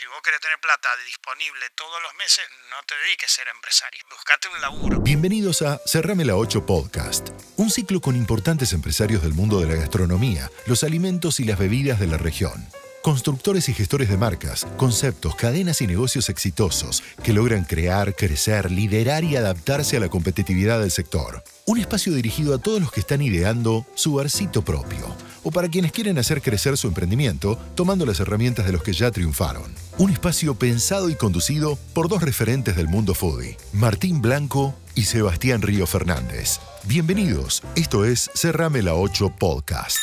Si vos querés tener plata disponible todos los meses, no te dediques a ser empresario. Buscate un laburo. Bienvenidos a Cerrame la 8 Podcast, un ciclo con importantes empresarios del mundo de la gastronomía, los alimentos y las bebidas de la región constructores y gestores de marcas, conceptos, cadenas y negocios exitosos que logran crear, crecer, liderar y adaptarse a la competitividad del sector. Un espacio dirigido a todos los que están ideando su barcito propio o para quienes quieren hacer crecer su emprendimiento tomando las herramientas de los que ya triunfaron. Un espacio pensado y conducido por dos referentes del mundo foodie, Martín Blanco y Sebastián Río Fernández. Bienvenidos, esto es Cerrame la 8 Podcast.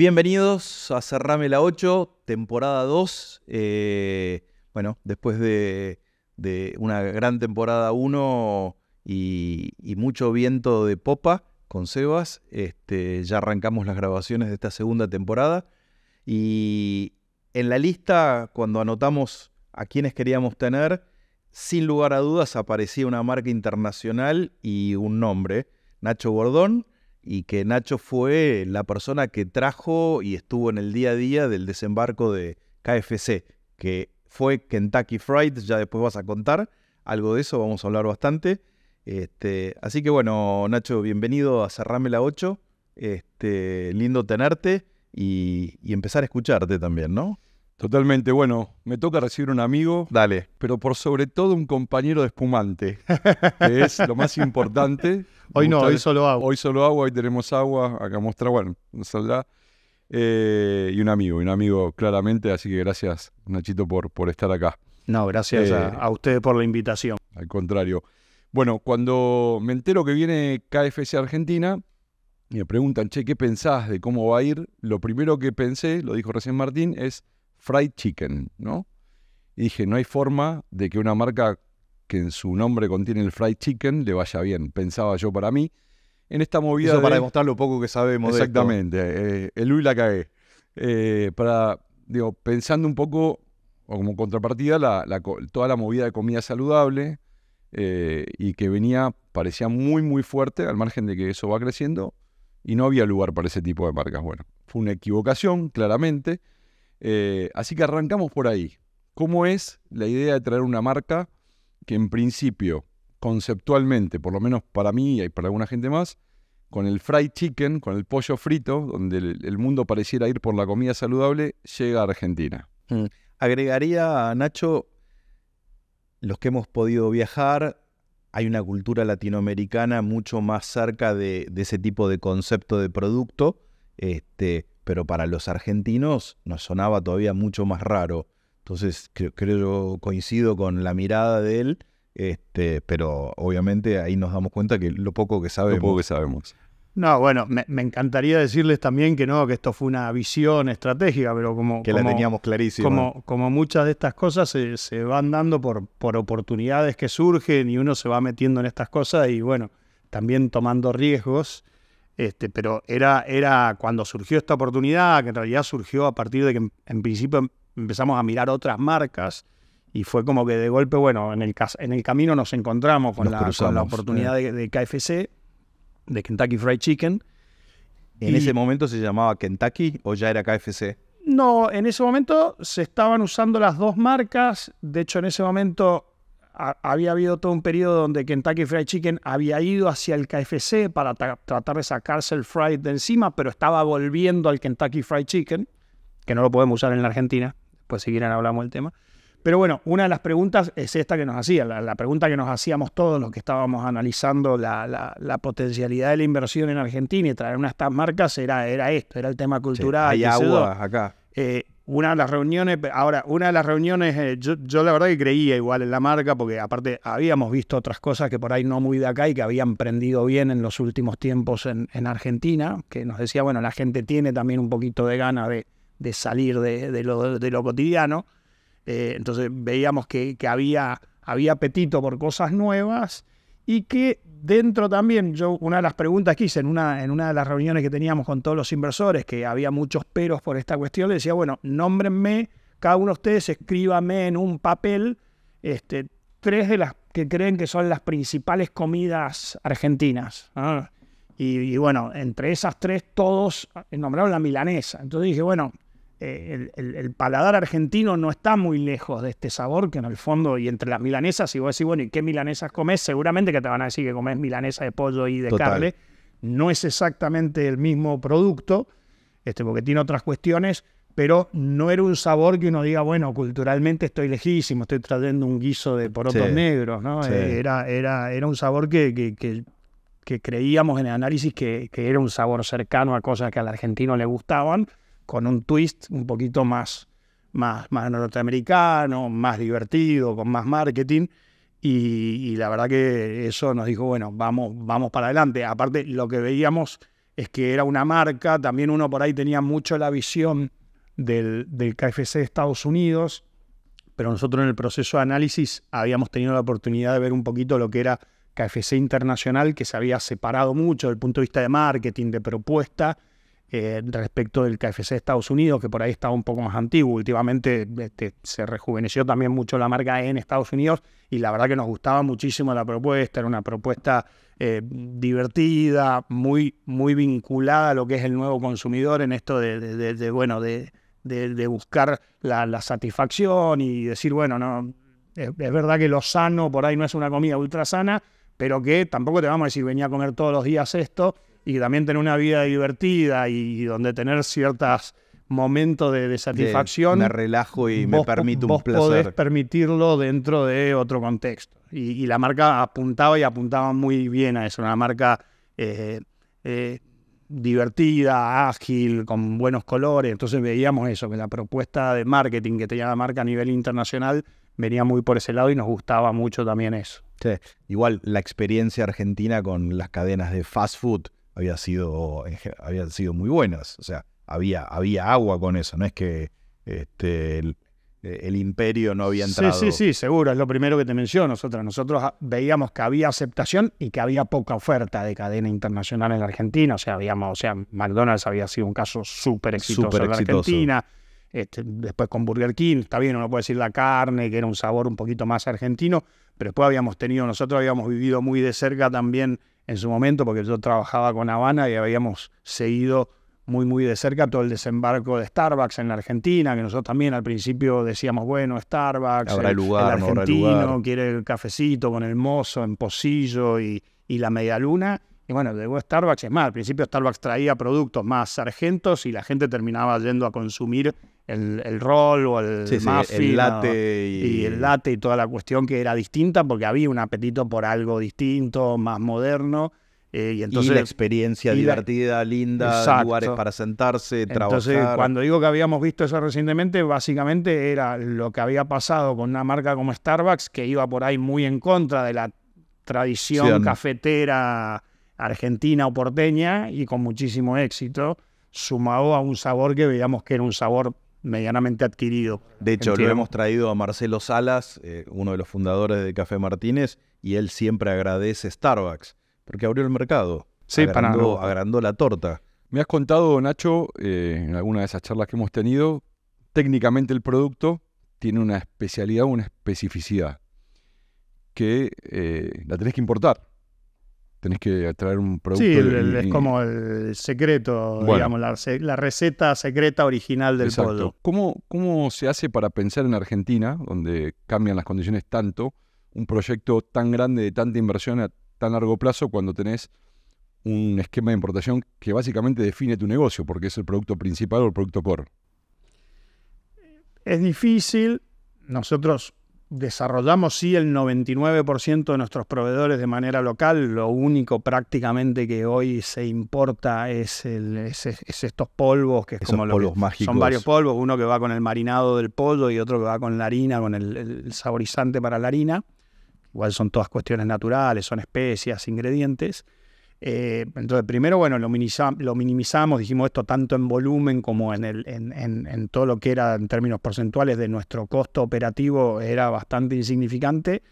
Bienvenidos a Cerrame la 8, temporada 2. Eh, bueno, después de, una gran temporada 1 y, mucho viento de popa con Sebas, este, ya arrancamos las grabaciones de esta segunda temporada. Y en la lista, cuando anotamos a quienes queríamos tener, sin lugar a dudas aparecía una marca internacional y un nombre. Nacho Bordón, y que Nacho fue la persona que trajo y estuvo en el día a día del desembarco de KFC, que fue Kentucky Fried, ya después vas a contar, algo de eso vamos a hablar bastante. Este, así que bueno, Nacho, bienvenido a Cerrame la 8, este, lindo tenerte y empezar a escucharte también, ¿no? Totalmente, bueno, me toca recibir un amigo. Dale. Pero por sobre todo un compañero de espumante, que es lo más importante. hoy no, hoy solo agua. Hoy solo agua, hoy tenemos agua, acá muestra, bueno, nos saldrá. Eh, y un amigo, un amigo claramente, así que gracias Nachito por, por estar acá. No, gracias a, eh, a ustedes por la invitación. Al contrario. Bueno, cuando me entero que viene KFC Argentina, me preguntan, che, ¿qué pensás de cómo va a ir? Lo primero que pensé, lo dijo recién Martín, es fried chicken, ¿no? Y dije, no hay forma de que una marca que en su nombre contiene el fried chicken le vaya bien, pensaba yo para mí. En esta movida... Eso para demostrar lo poco que sabemos. Exactamente, eh, el Uy la cae. Eh, para, digo, pensando un poco, o como contrapartida, toda la movida de comida saludable eh, y que venía, parecía muy, muy fuerte, al margen de que eso va creciendo, y no había lugar para ese tipo de marcas. Bueno, fue una equivocación, claramente. Eh, así que arrancamos por ahí. ¿Cómo es la idea de traer una marca que en principio, conceptualmente, por lo menos para mí y para alguna gente más, con el fried chicken, con el pollo frito, donde el, mundo pareciera ir por la comida saludable, llega a Argentina? agregaría mm. Agregaría, Nacho, los que hemos podido viajar, hay una cultura latinoamericana mucho más cerca de, de ese tipo de concepto de producto. Este, pero para los argentinos nos sonaba todavía mucho más raro. Entonces, creo, yo coincido con la mirada de él, este, pero obviamente ahí nos damos cuenta que lo poco que sabemos. Lo poco que sabemos. No, bueno, me, encantaría decirles también que no, que esto fue una visión estratégica, pero como... Que la teníamos clarísima. Como, como, muchas de estas cosas se, van dando por, por, oportunidades que surgen y uno se va metiendo en estas cosas y bueno, también tomando riesgos. Este, pero era, era cuando surgió esta oportunidad, que en realidad surgió a partir de que en, principio em, empezamos a mirar otras marcas y fue como que de golpe, bueno, en el, en el camino nos encontramos con, la, oportunidad eh. de, KFC, de Kentucky Fried Chicken. ¿En ese momento se llamaba Kentucky o ya era KFC? No, en ese momento se estaban usando las dos marcas. De hecho, en ese momento había habido todo un periodo donde Kentucky Fried Chicken había ido hacia el KFC para tratar de sacarse el fried de encima, pero estaba volviendo al Kentucky Fried Chicken, que no lo podemos usar en la Argentina, pues si quieren hablamos del tema. Pero bueno, una de las preguntas es esta que nos hacía, la, pregunta que nos hacíamos todos los que estábamos analizando la, potencialidad de la inversión en Argentina y traer una estas marcas era, esto, era el tema cultural. Sí, hay agua acá. Eh, una de las reuniones, ahora, una de las reuniones, eh, yo, la verdad que creía igual en la marca, porque aparte habíamos visto otras cosas que por ahí no muy de acá y que habían prendido bien en los últimos tiempos en, Argentina, que nos decía, bueno, la gente tiene también un poquito de ganas de, salir de, de, lo, cotidiano. Eh, entonces veíamos que, había, había apetito por cosas nuevas y que dentro también, yo una de las preguntas que hice en una, en una de las reuniones que teníamos con todos los inversores, que había muchos peros por esta cuestión, le decía, bueno, nómbrenme, cada uno de ustedes escríbame en un papel este, tres de las que creen que son las principales comidas argentinas. y, bueno, entre esas tres todos nombraron la milanesa. Entonces dije, bueno, eh, el, paladar argentino no está muy lejos de este sabor, que en el fondo, y entre las milanesas, si vos decís, bueno, ¿y qué milanesas comes? Seguramente que te van a decir que comes milanesa de pollo y de carne. No es exactamente el mismo producto, este, porque tiene otras cuestiones, pero no era un sabor que uno diga, bueno, culturalmente estoy lejísimo, estoy trayendo un guiso de porotos negros, ¿no? Eh, era, un sabor que, que, creíamos en el análisis que, que, era un sabor cercano a cosas que al argentino le gustaban, con un twist un poquito más, más, norteamericano, más divertido, con más marketing. Y, la verdad que eso nos dijo, bueno, vamos, vamos para adelante. Aparte, lo que veíamos es que era una marca, también uno por ahí tenía mucho la visión del, del KFC de Estados Unidos, pero nosotros en el proceso de análisis habíamos tenido la oportunidad de ver un poquito lo que era KFC Internacional, que se había separado mucho del punto de vista de marketing, de propuesta, eh, respecto del KFC de Estados Unidos, que por ahí estaba un poco más antiguo. Últimamente este, se rejuveneció también mucho la marca en Estados Unidos y la verdad que nos gustaba muchísimo la propuesta, era una propuesta eh, divertida, muy, muy vinculada a lo que es el nuevo consumidor en esto de, bueno, de, buscar la, satisfacción y decir, bueno, no, es, es verdad que lo sano por ahí no es una comida ultra sana, pero que tampoco te vamos a decir venía a comer todos los días esto y también tener una vida divertida y, donde tener ciertos momentos de, satisfacción. me relajo y me permito un placer. Podés permitirlo dentro de otro contexto. Y, la marca apuntaba y apuntaba muy bien a eso. Una marca eh, eh, divertida, ágil, con buenos colores. Entonces veíamos eso, que la propuesta de marketing que tenía la marca a nivel internacional venía muy por ese lado y nos gustaba mucho también eso. Sí. Igual la experiencia argentina con las cadenas de fast food había sido, habían sido muy buenas. O sea, había, había agua con eso, no es que este, el, imperio no había entrado. Sí, sí, sí, seguro, es lo primero que te menciono. Nosotros, nosotros veíamos que había aceptación y que había poca oferta de cadena internacional en Argentina. O sea, habíamos, o sea McDonald's había sido un caso súper exitoso en Argentina. Este, después con Burger King, está bien, uno puede decir la carne, que era un sabor un poquito más argentino, pero después habíamos tenido, nosotros habíamos vivido muy de cerca también en su momento, porque yo trabajaba con Habana y habíamos seguido muy, muy de cerca todo el desembarco de Starbucks en la Argentina, que nosotros también al principio decíamos, bueno, Starbucks, el, lugar, argentino quiere el cafecito con el mozo en Posillo y, la media luna. Y bueno, luego Starbucks, es más, al principio Starbucks traía productos más sargentos y la gente terminaba yendo a consumir el, rol o el sí, y... el latte y toda la cuestión que era distinta porque había un apetito por algo distinto, más moderno. Eh, y, entonces, la experiencia divertida, linda, lugares para sentarse, trabajar. entonces, cuando digo que habíamos visto eso recientemente, básicamente era lo que había pasado con una marca como Starbucks, que iba por ahí muy en contra de la tradición cafetera argentina o porteña y con muchísimo éxito, sumado a un sabor que veíamos que era un sabor medianamente adquirido. De hecho, lo hemos traído a Marcelo Salas, eh, uno de los fundadores de Café Martínez, y él siempre agradece Starbucks, porque abrió el mercado. Sí, agrandó, agrandó la torta. Me has contado, Nacho, eh, en alguna de esas charlas que hemos tenido, técnicamente el producto tiene una especialidad, una especificidad, que eh, la tenés que importar tenés que traer un producto. Sí, es como el secreto, digamos, la, receta secreta original del Exacto. ¿Cómo, ¿Cómo se hace para pensar en Argentina, donde cambian las condiciones tanto, un proyecto tan grande de tanta inversión a tan largo plazo cuando tenés un esquema de importación que básicamente define tu negocio, porque es el producto principal o el producto core? Es difícil. Nosotros desarrollamos sí el 99% de nuestros proveedores de manera local, lo único prácticamente que hoy se importa es, es, estos polvos, que como son varios polvos, uno que va con el marinado del pollo y otro que va con la harina, con el saborizante para la harina, igual son todas cuestiones naturales, son especias, ingredientes, eh, entonces, primero, bueno, lo, minimizamos, dijimos esto tanto en volumen como en, en, todo lo que era en términos porcentuales de nuestro costo operativo era bastante insignificante,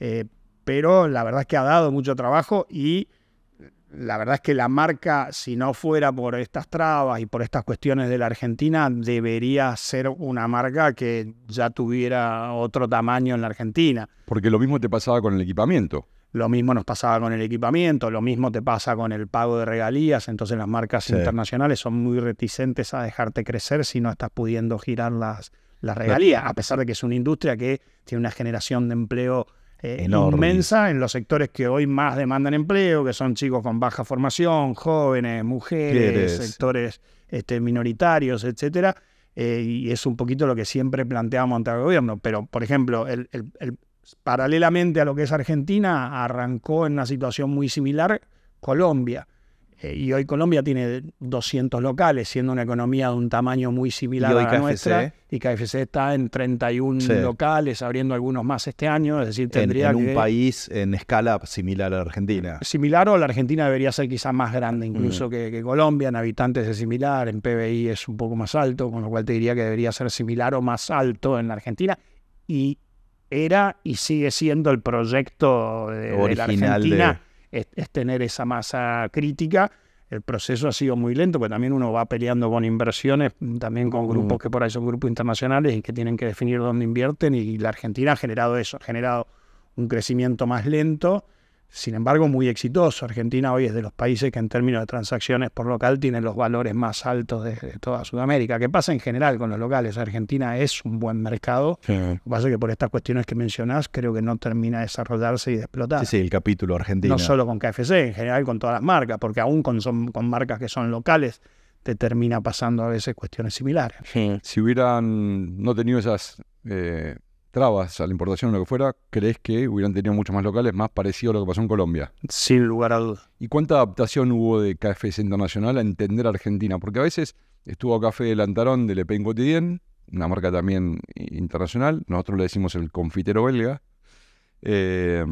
eh, pero la verdad es que ha dado mucho trabajo y la verdad es que la marca, si no fuera por estas trabas y por estas cuestiones de la Argentina, debería ser una marca que ya tuviera otro tamaño en la Argentina. Porque lo mismo te pasaba con el equipamiento. Lo mismo nos pasaba con el equipamiento, lo mismo te pasa con el pago de regalías. Entonces las marcas internacionales son muy reticentes a dejarte crecer si no estás pudiendo girar las, las regalías, a pesar de que es una industria que tiene una generación de empleo eh, inmensa en los sectores que hoy más demandan empleo, que son chicos con baja formación, jóvenes, mujeres, sectores este, minoritarios, etcétera. Eh, y es un poquito lo que siempre planteamos ante el gobierno. Pero, por ejemplo, el, paralelamente a lo que es Argentina, arrancó en una situación muy similar Colombia. Eh, y hoy Colombia tiene 200 locales, siendo una economía de un tamaño muy similar a la nuestra. Y KFC está en 31 locales, abriendo algunos más este año. Es decir, tendría un país en escala similar a la Argentina. Similar o la Argentina debería ser quizás más grande incluso mm. que, que, Colombia. En habitantes es similar, en PBI es un poco más alto, con lo cual te diría que debería ser similar o más alto en la Argentina. Y era y sigue siendo el proyecto de, la Argentina, Es, tener esa masa crítica. El proceso ha sido muy lento, porque también uno va peleando con inversiones, también con grupos mm. que por ahí son grupos internacionales y que tienen que definir dónde invierten, y la Argentina ha generado eso, ha generado un crecimiento más lento sin embargo muy exitoso. Argentina hoy es de los países que en términos de transacciones por local tienen los valores más altos de, toda Sudamérica, ¿Qué pasa en general con los locales. Argentina es un buen mercado, lo que pasa es que por estas cuestiones que mencionás creo que no termina de desarrollarse y de explotar. Sí, sí, el capítulo argentino. No solo con KFC, en general con todas las marcas, porque aún con, con marcas que son locales te termina pasando a veces cuestiones similares. Si hubieran no tenido esas... Eh, trabas a la importación o lo que fuera, crees que hubieran tenido muchos más locales, más parecido a lo que pasó en Colombia. Sin lugar a dudas. ¿Y cuánta adaptación hubo de KFC Internacional a entender Argentina? Porque a veces estuvo Café del Antarón, de Le Pen Quotidien, una marca también internacional, nosotros le decimos el confitero belga. Eh,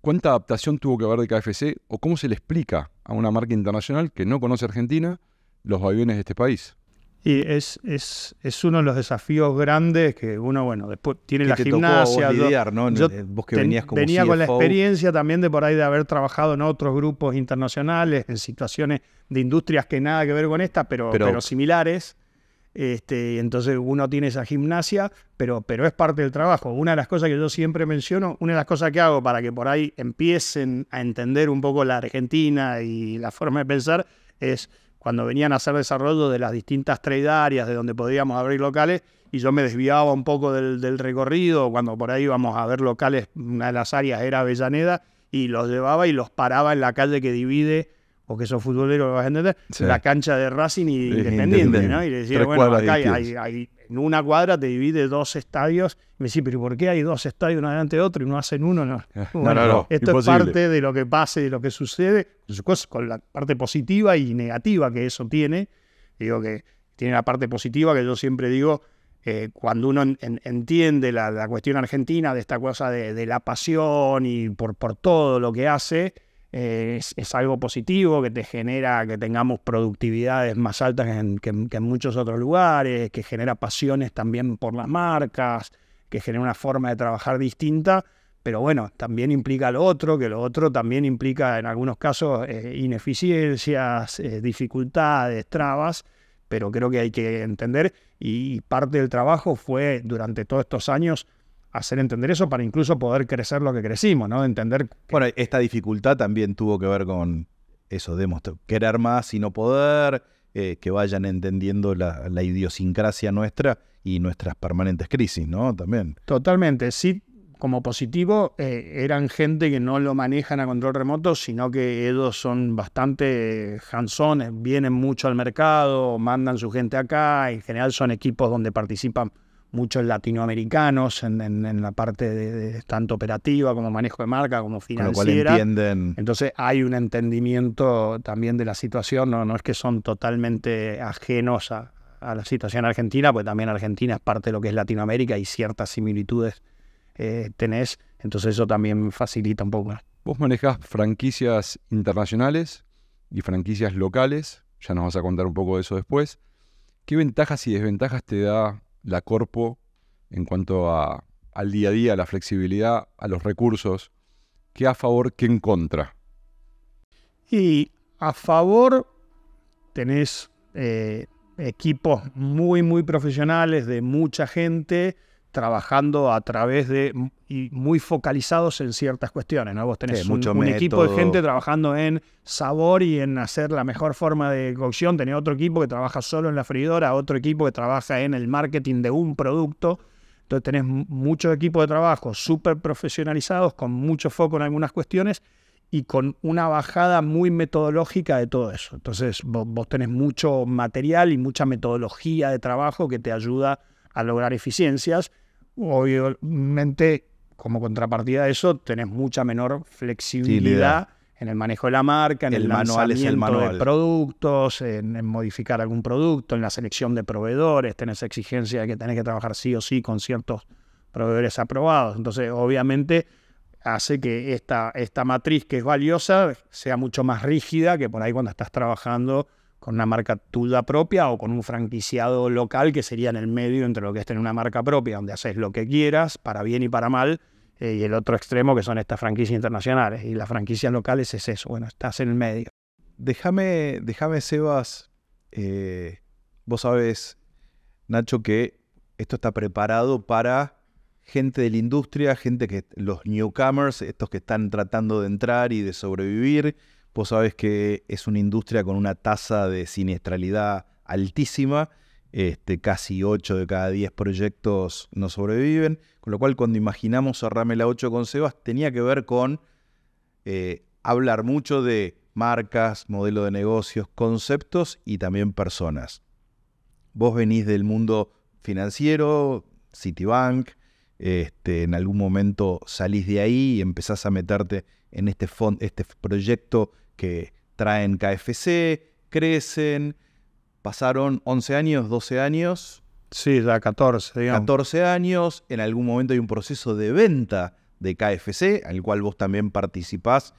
¿Cuánta adaptación tuvo que haber de KFC o cómo se le explica a una marca internacional que no conoce Argentina los aviones de este país? Y es, es, uno de los desafíos grandes que uno, bueno, después tiene la gimnasia. yo venía con la experiencia también de por ahí de haber trabajado en otros grupos internacionales, en situaciones de industrias que nada que ver con esta, pero, pero, pero similares. Este, entonces uno tiene esa gimnasia, pero, pero es parte del trabajo. Una de las cosas que yo siempre menciono, una de las cosas que hago para que por ahí empiecen a entender un poco la Argentina y la forma de pensar es cuando venían a hacer desarrollo de las distintas trade áreas de donde podíamos abrir locales, y yo me desviaba un poco del, recorrido, cuando por ahí íbamos a ver locales, una de las áreas era Avellaneda, y los llevaba y los paraba en la calle que divide porque sos futbolero, lo vas a entender, la cancha de Racing y Independiente, ¿no? Y bueno, acá hay, en una cuadra te divide dos estadios. me dice, pero ¿por qué hay dos estadios uno delante de otro y no hacen uno? No, no, no Esto es parte de lo que pasa y de lo que sucede, con la parte positiva y negativa que eso tiene. Digo que tiene la parte positiva que yo siempre digo, eh, cuando uno entiende la, cuestión argentina de esta cosa de, la pasión y por todo lo que hace, es, algo positivo, que te genera que tengamos productividades más altas que, en muchos otros lugares, que genera pasiones también por las marcas, que genera una forma de trabajar distinta pero bueno, también implica lo otro, que lo otro también implica en algunos casos eh, ineficiencias, eh, dificultades, trabas, pero creo que hay que entender y parte del trabajo fue durante todos estos años hacer entender eso para incluso poder crecer lo que crecimos, ¿no? Entender... Bueno, esta dificultad también tuvo que ver con eso, de querer más y no poder, eh, que vayan entendiendo la, idiosincrasia nuestra y nuestras permanentes crisis, ¿no? También. Totalmente, sí. Como positivo, eh, eran gente que no lo manejan a control remoto, sino que ellos son bastante hands vienen mucho al mercado, mandan su gente acá, en general son equipos donde participan muchos latinoamericanos en, la parte de, tanto operativa como manejo de marca como financiera. lo cual entienden. Entonces hay un entendimiento también de la situación, no, no es que son totalmente ajenos a, la situación argentina, pues también Argentina es parte de lo que es Latinoamérica y ciertas similitudes eh, tenés, entonces eso también facilita un poco. Vos manejás franquicias internacionales y franquicias locales, ya nos vas a contar un poco de eso después. ¿Qué ventajas y desventajas te da la Corpo en cuanto al día a día, a la flexibilidad, a los recursos? ¿Qué a favor, qué en contra? Y a favor tenés eh, equipos muy, muy profesionales de mucha gente trabajando a través de y muy focalizados en ciertas cuestiones, ¿no? Vos tenés un, equipo de gente trabajando en sabor y en hacer la mejor forma de cocción, tenés otro equipo que trabaja solo en la freidora, otro equipo que trabaja en el marketing de un producto. Entonces tenés muchos equipos de trabajo súper profesionalizados, con mucho foco en algunas cuestiones y con una bajada muy metodológica de todo eso. Entonces vos tenés mucho material y mucha metodología de trabajo que te ayuda a lograr eficiencias obviamente, como contrapartida de eso, tenés mucha menor flexibilidad en el manejo de la marca, en el, manual de productos, en, modificar algún producto, en la selección de proveedores, tenés exigencia de que tenés que trabajar sí o sí con ciertos proveedores aprobados. Entonces, obviamente, hace que esta, esta matriz que es valiosa sea mucho más rígida que por ahí cuando estás trabajando con una marca tuya propia o con un franquiciado local que sería en el medio entre lo que es tener una marca propia, donde haces lo que quieras, para bien y para mal, eh, y el otro extremo que son estas franquicias internacionales. Y las franquicias locales es eso, bueno, estás en el medio. Déjame, déjame Sebas, eh, vos sabes, Nacho, que esto está preparado para gente de la industria, gente que los newcomers, estos que están tratando de entrar y de sobrevivir, Vos sabés que es una industria con una tasa de siniestralidad altísima. Este, casi 8 de cada 10 proyectos no sobreviven. Con lo cual, cuando imaginamos a la 8 con Sebas, tenía que ver con eh, hablar mucho de marcas, modelo de negocios, conceptos y también personas. Vos venís del mundo financiero, Citibank, este, en algún momento salís de ahí y empezás a meterte en este, este proyecto que traen KFC, crecen, pasaron 11 años, 12 años. Sí, ya 14, 14 años, en algún momento hay un proceso de venta de KFC, al cual vos también participás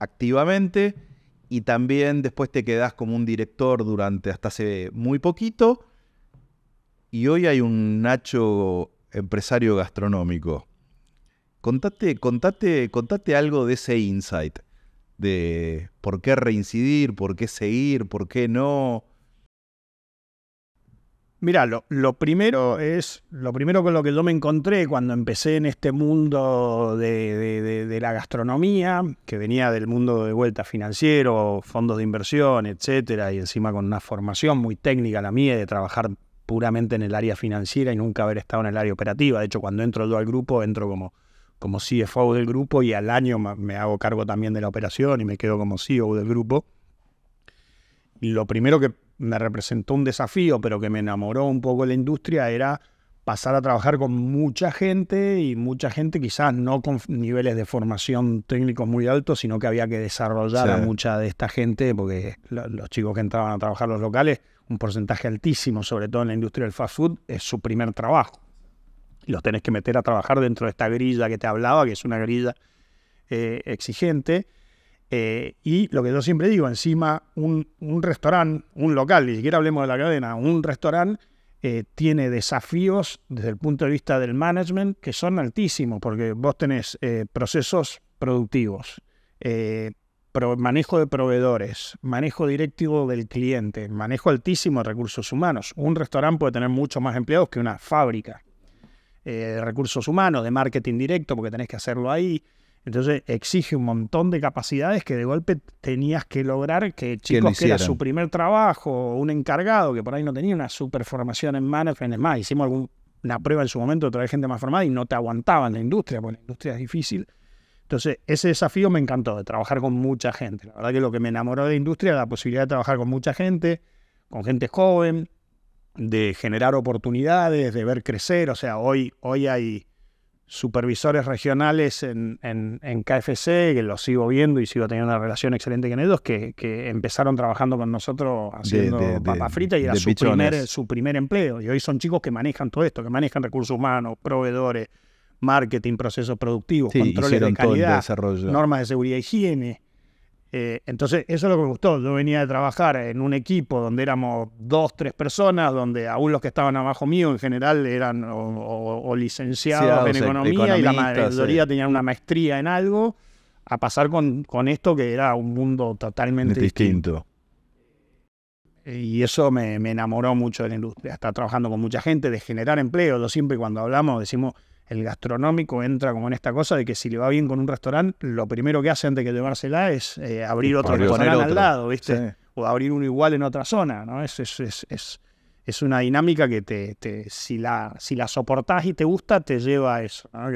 activamente, y también después te quedás como un director durante hasta hace muy poquito, y hoy hay un Nacho empresario gastronómico. Contate, contate, contate algo de ese insight de por qué reincidir, por qué seguir, por qué no. Mirá, lo, primero es, lo primero con lo que yo me encontré cuando empecé en este mundo de, de, la gastronomía, que venía del mundo de vuelta financiero, fondos de inversión, etcétera, y encima con una formación muy técnica la mía de trabajar puramente en el área financiera y nunca haber estado en el área operativa. De hecho, cuando entro yo al grupo, entro como como CFO del grupo y al año me hago cargo también de la operación y me quedo como CEO del grupo. Lo primero que me representó un desafío, pero que me enamoró un poco la industria, era pasar a trabajar con mucha gente y mucha gente quizás no con niveles de formación técnicos muy altos, sino que había que desarrollar a mucha de esta gente, porque los chicos que entraban a trabajar los locales, un porcentaje altísimo, sobre todo en la industria del fast food, es su primer trabajo los tenés que meter a trabajar dentro de esta grilla que te hablaba, que es una grilla eh, exigente. Eh, y lo que yo siempre digo, encima un, restaurante, un local, ni siquiera hablemos de la cadena, un restaurante eh, tiene desafíos desde el punto de vista del management que son altísimos, porque vos tenés procesos productivos, manejo de proveedores, manejo directivo del cliente, manejo altísimo de recursos humanos. Un restaurante puede tener mucho más empleados que una fábrica de eh, recursos humanos, de marketing directo, porque tenés que hacerlo ahí. Entonces exige un montón de capacidades que de golpe tenías que lograr que chicos que, era su primer trabajo, un encargado que por ahí no tenía una super formación en management, es más, hicimos una prueba en su momento de traer gente más formada y no te aguantaban la industria, porque la industria es difícil. Entonces, ese desafío me encantó, de trabajar con mucha gente. La verdad que lo que me enamoró de la industria era la posibilidad de trabajar con mucha gente, con gente joven, de generar oportunidades, de ver crecer. O sea, hoy, hoy hay supervisores regionales en, en, KFC, que los sigo viendo y sigo teniendo una relación excelente con ellos, que, empezaron trabajando con nosotros haciendo y era su primer, su primer, empleo. Y hoy son chicos que manejan todo esto, que manejan recursos humanos, proveedores, marketing, procesos productivos, control de calidad, normas de seguridad y higiene. Eh, entonces, eso es lo que me gustó. Yo venía de trabajar en un equipo donde éramos dos, tres personas, donde aún los que estaban abajo mío en general eran o, licenciados en economía y la mayoría tenían una maestría en algo, a pasar con, esto que era un mundo totalmente distinto. y eso me, me, enamoró mucho de la industria. Estar trabajando con mucha gente, de generar empleo. Yo siempre cuando hablamos decimos, el gastronómico entra como en esta cosa de que si le va bien con un restaurante, lo primero que hace antes que llevársela es eh, abrir otro restaurante al lado, ¿viste? O abrir uno igual en otra zona, ¿no? Es, es, es, es, una dinámica que te, te, si, la, si la soportás y te gusta, te lleva a eso, ¿no?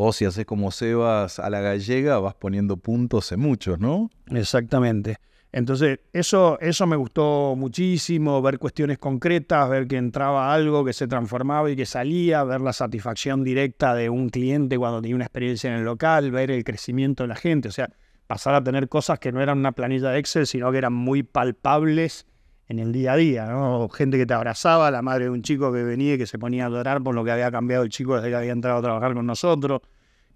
o si haces como Sebas a la gallega, vas poniendo puntos en muchos, ¿no? Exactamente. Entonces, eso, eso me gustó muchísimo, ver cuestiones concretas, ver que entraba algo, que se transformaba y que salía, ver la satisfacción directa de un cliente cuando tenía una experiencia en el local, ver el crecimiento de la gente, o sea, pasar a tener cosas que no eran una planilla de Excel, sino que eran muy palpables en el día a día, Gente que te abrazaba, la madre de un chico que venía y que se ponía a adorar por lo que había cambiado el chico desde que había entrado a trabajar con nosotros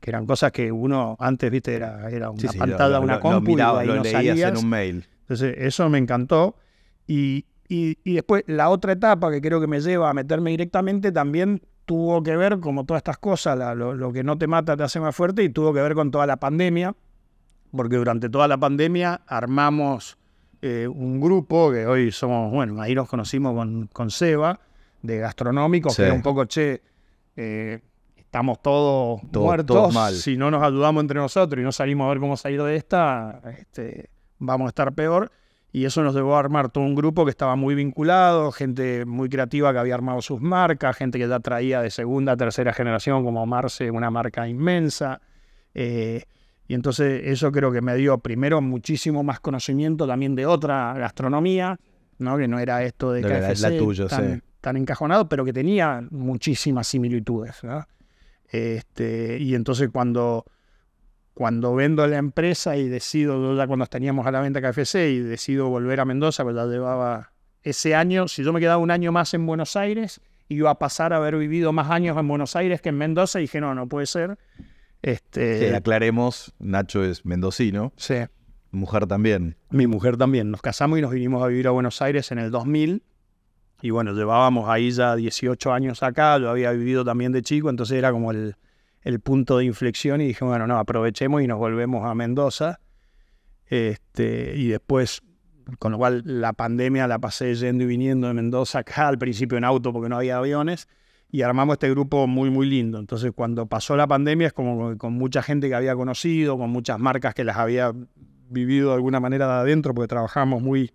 que eran cosas que uno antes, viste, era, era una pantalla, una lo, compu, lo y leías en un mail. Entonces, eso me encantó. Y, después, la otra etapa que creo que me lleva a meterme directamente también tuvo que ver, como todas estas cosas, lo, que no te mata te hace más fuerte, y tuvo que ver con toda la pandemia, porque durante toda la pandemia armamos eh, un grupo que hoy somos, bueno, ahí nos conocimos con, Seba, de gastronómicos, que era un poco, che, eh, estamos todos, muertos. Si no nos ayudamos entre nosotros y no salimos a ver cómo salir de esta, este, vamos a estar peor. Y eso nos llevó armar todo un grupo que estaba muy vinculado, gente muy creativa que había armado sus marcas, gente que ya traía de segunda, tercera generación, como Marce, una marca inmensa. Eh, y entonces eso creo que me dio primero muchísimo más conocimiento también de otra gastronomía, ¿no? que no era esto de, que KFC, tan, encajonado, pero que tenía muchísimas similitudes. Este, y entonces cuando, cuando vendo la empresa y decido, ya cuando teníamos a la venta KFC y decido volver a Mendoza, pues ya llevaba ese año, si yo me quedaba un año más en Buenos Aires, iba a pasar a haber vivido más años en Buenos Aires que en Mendoza y dije, no, no puede ser. Este, aclaremos, Nacho es mendocino. Sí. Mujer también. Mi mujer también. Nos casamos y nos vinimos a vivir a Buenos Aires en el 2000 y bueno, llevábamos ahí ya 18 años acá, lo había vivido también de chico, entonces era como el, punto de inflexión y dije, bueno, no, aprovechemos y nos volvemos a Mendoza. Este, y después, con lo cual la pandemia la pasé yendo y viniendo de Mendoza acá, al principio en auto porque no había aviones, y armamos este grupo muy, muy lindo. Entonces, cuando pasó la pandemia es como con mucha gente que había conocido, con muchas marcas que las había vivido de alguna manera de adentro, porque trabajamos muy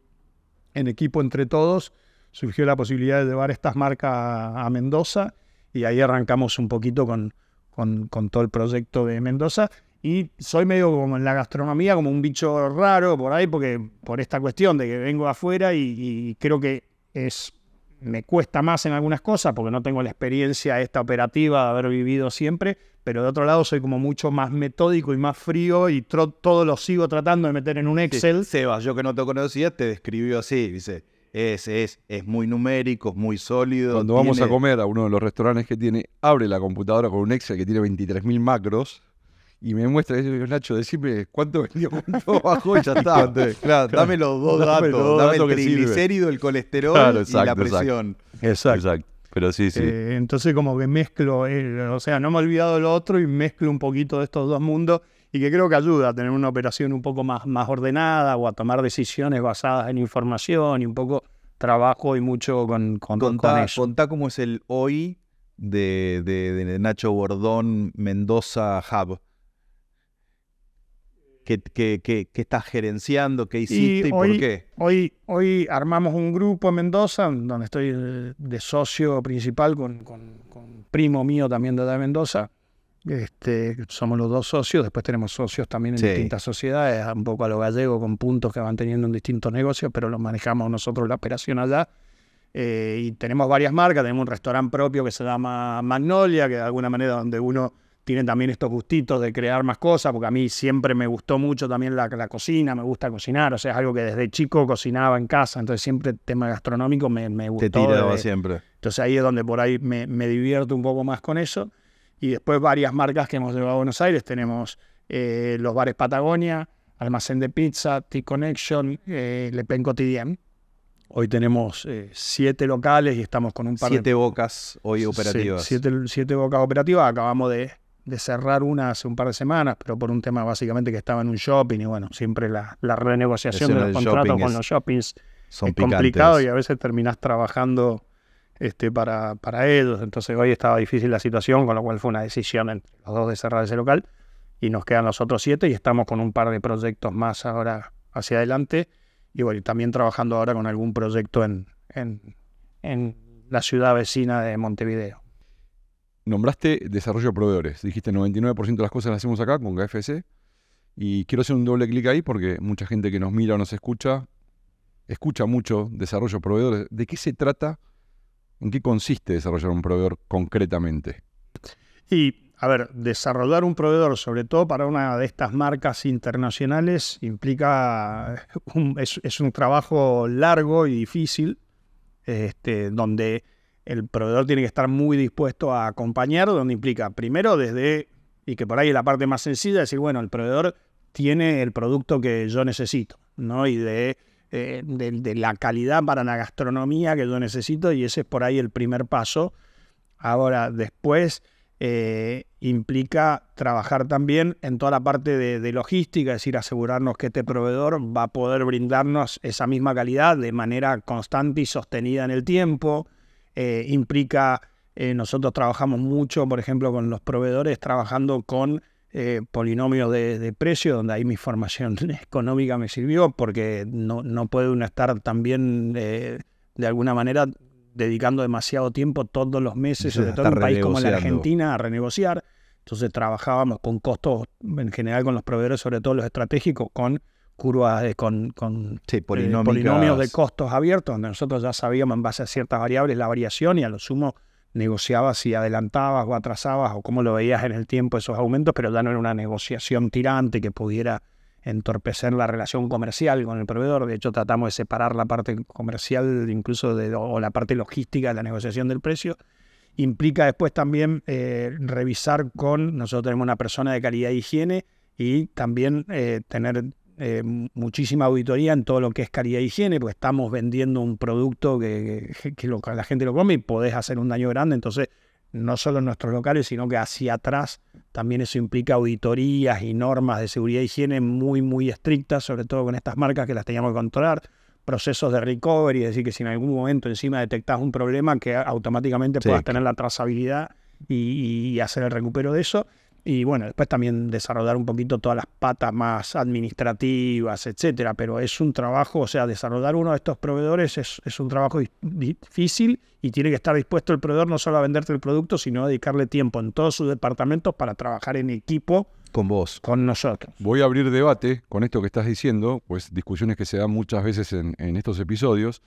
en equipo entre todos surgió la posibilidad de llevar estas marcas a, Mendoza y ahí arrancamos un poquito con, con, todo el proyecto de Mendoza. Y soy medio como en la gastronomía, como un bicho raro por ahí, porque por esta cuestión de que vengo afuera y, creo que es me cuesta más en algunas cosas porque no tengo la experiencia esta operativa de haber vivido siempre, pero de otro lado soy como mucho más metódico y más frío y todo lo sigo tratando de meter en un Excel. Sebas, yo que no te conocía, te describió así, dice, es, es, es muy numérico, es muy sólido. Cuando vamos a comer a uno de los restaurantes que tiene, abre la computadora con un Excel que tiene 23.000 macros y me muestra, y dice, Nacho, decime cuánto vendió, cuánto bajó y ya está. claro, dame los dos datos, dame el triglicérido, el colesterol y la presión. Exacto. exacto. Pero sí, sí. Eh, entonces como que mezclo, o sea, no me he olvidado lo otro y mezclo un poquito de estos dos mundos y que creo que ayuda a tener una operación un poco más, más ordenada o a tomar decisiones basadas en información y un poco trabajo y mucho con, con, contá, eso. Contá cómo es el hoy de, Nacho Bordón Mendoza Hub. ¿Qué, estás gerenciando? ¿Qué hiciste y, por qué? Hoy, armamos un grupo en Mendoza, donde estoy de socio principal con, con, con primo mío también de Mendoza, este, somos los dos socios, después tenemos socios también en distintas sociedades, un poco a lo gallego con puntos que van teniendo en distintos negocios, pero los manejamos nosotros la operación allá. Eh, y tenemos varias marcas, tenemos un restaurante propio que se llama Magnolia, que de alguna manera donde uno tiene también estos gustitos de crear más cosas, porque a mí siempre me gustó mucho también la, cocina, me gusta cocinar, o sea, es algo que desde chico cocinaba en casa, entonces siempre el tema gastronómico me, me gustó. Te tiraba siempre. Entonces ahí es donde por ahí me, me divierto un poco más con eso y después varias marcas que hemos llevado a Buenos Aires. Tenemos eh, los bares Patagonia, Almacén de Pizza, T-Connection, eh, Le Pen Cotidien. Hoy tenemos eh, siete locales y estamos con un par siete bocas hoy operativas. siete, bocas operativas. Acabamos de, cerrar una hace un par de semanas, pero por un tema básicamente que estaba en un shopping y bueno, siempre la, renegociación de los contratos con los shoppings es complicado y a veces terminás trabajando este, para, para ellos. Entonces hoy estaba difícil la situación, con lo cual fue una decisión entre los dos de cerrar ese local y nos quedan los otros siete y estamos con un par de proyectos más ahora hacia adelante y bueno, también trabajando ahora con algún proyecto en, en, la ciudad vecina de Montevideo. Nombraste desarrollo proveedores, dijiste 99% de las cosas las hacemos acá con KFC y quiero hacer un doble clic ahí porque mucha gente que nos mira o nos escucha escucha mucho desarrollo proveedores. ¿De qué se trata? ¿En qué consiste desarrollar un proveedor concretamente? Y, a ver, desarrollar un proveedor, sobre todo para una de estas marcas internacionales, implica eh, es, un trabajo largo y difícil, este, donde el proveedor tiene que estar muy dispuesto a acompañar, donde implica primero desde, y que por ahí es la parte más sencilla, decir, bueno, el proveedor tiene el producto que yo necesito, ¿no? Y de eh, de, la calidad para la gastronomía que yo necesito y ese es por ahí el primer paso. Ahora, después eh, implica trabajar también en toda la parte de, logística, es decir, asegurarnos que este proveedor va a poder brindarnos esa misma calidad de manera constante y sostenida en el tiempo. Eh, implica, nosotros trabajamos mucho, por ejemplo, con los proveedores, trabajando con eh, polinomios de, precio, donde ahí mi formación económica me sirvió, porque no, puede uno estar también, eh, de alguna manera, dedicando demasiado tiempo todos los meses, sobre todo en un país como la Argentina, a renegociar. Entonces trabajábamos con costos, en general con los proveedores, sobre todo los estratégicos, con curvas, con, eh, polinomios de costos abiertos, donde nosotros ya sabíamos en base a ciertas variables la variación y a lo sumo negociabas si adelantabas o atrasabas o cómo lo veías en el tiempo esos aumentos, pero ya no era una negociación tirante que pudiera entorpecer la relación comercial con el proveedor. De hecho, tratamos de separar la parte comercial incluso de, o la parte logística de la negociación del precio. Implica después también eh, revisar con, nosotros tenemos una persona de calidad de higiene y también eh, tener eh, muchísima auditoría en todo lo que es calidad e higiene, porque estamos vendiendo un producto que, la gente lo come y podés hacer un daño grande. Entonces, no solo en nuestros locales, sino que hacia atrás también eso implica auditorías y normas de seguridad e higiene muy, muy estrictas, sobre todo con estas marcas que las teníamos que controlar procesos de recovery, es decir, que si en algún momento encima detectás un problema, que automáticamente puedas tener la trazabilidad y, hacer el recupero de eso. Y bueno, después también desarrollar un poquito todas las patas más administrativas, etcétera. Pero es un trabajo, o sea, desarrollar uno de estos proveedores es, un trabajo difícil y tiene que estar dispuesto el proveedor no solo a venderte el producto, sino a dedicarle tiempo en todos sus departamentos para trabajar en equipo. Con vos. Con nosotros. Voy a abrir debate con esto que estás diciendo, pues discusiones que se dan muchas veces en, en estos episodios.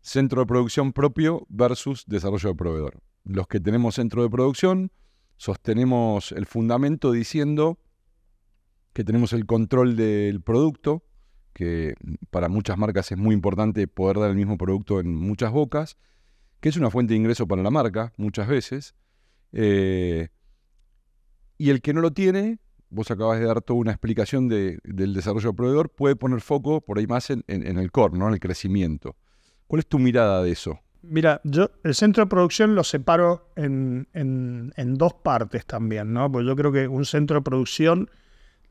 Centro de producción propio versus desarrollo de proveedor. Los que tenemos centro de producción sostenemos el fundamento diciendo que tenemos el control del producto, que para muchas marcas es muy importante poder dar el mismo producto en muchas bocas, que es una fuente de ingreso para la marca muchas veces. Eh, y el que no lo tiene, vos acabas de dar toda una explicación del desarrollo del proveedor, puede poner foco por ahí más en, el core, en el crecimiento. ¿Cuál es tu mirada de eso? Mira, yo el centro de producción lo separo en, dos partes también, ¿no? Pues yo creo que un centro de producción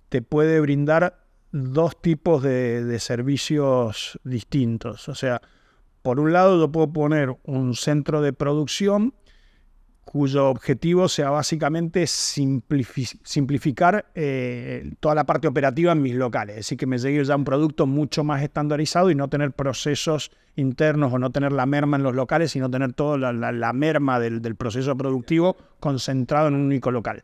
te puede brindar dos tipos de, de servicios distintos. O sea, por un lado yo puedo poner un centro de producción cuyo objetivo sea básicamente simplificar eh, toda la parte operativa en mis locales. Es decir, que me llegue ya un producto mucho más estandarizado y no tener procesos internos o no tener la merma en los locales, sino tener toda la, merma del, proceso productivo concentrado en un único local.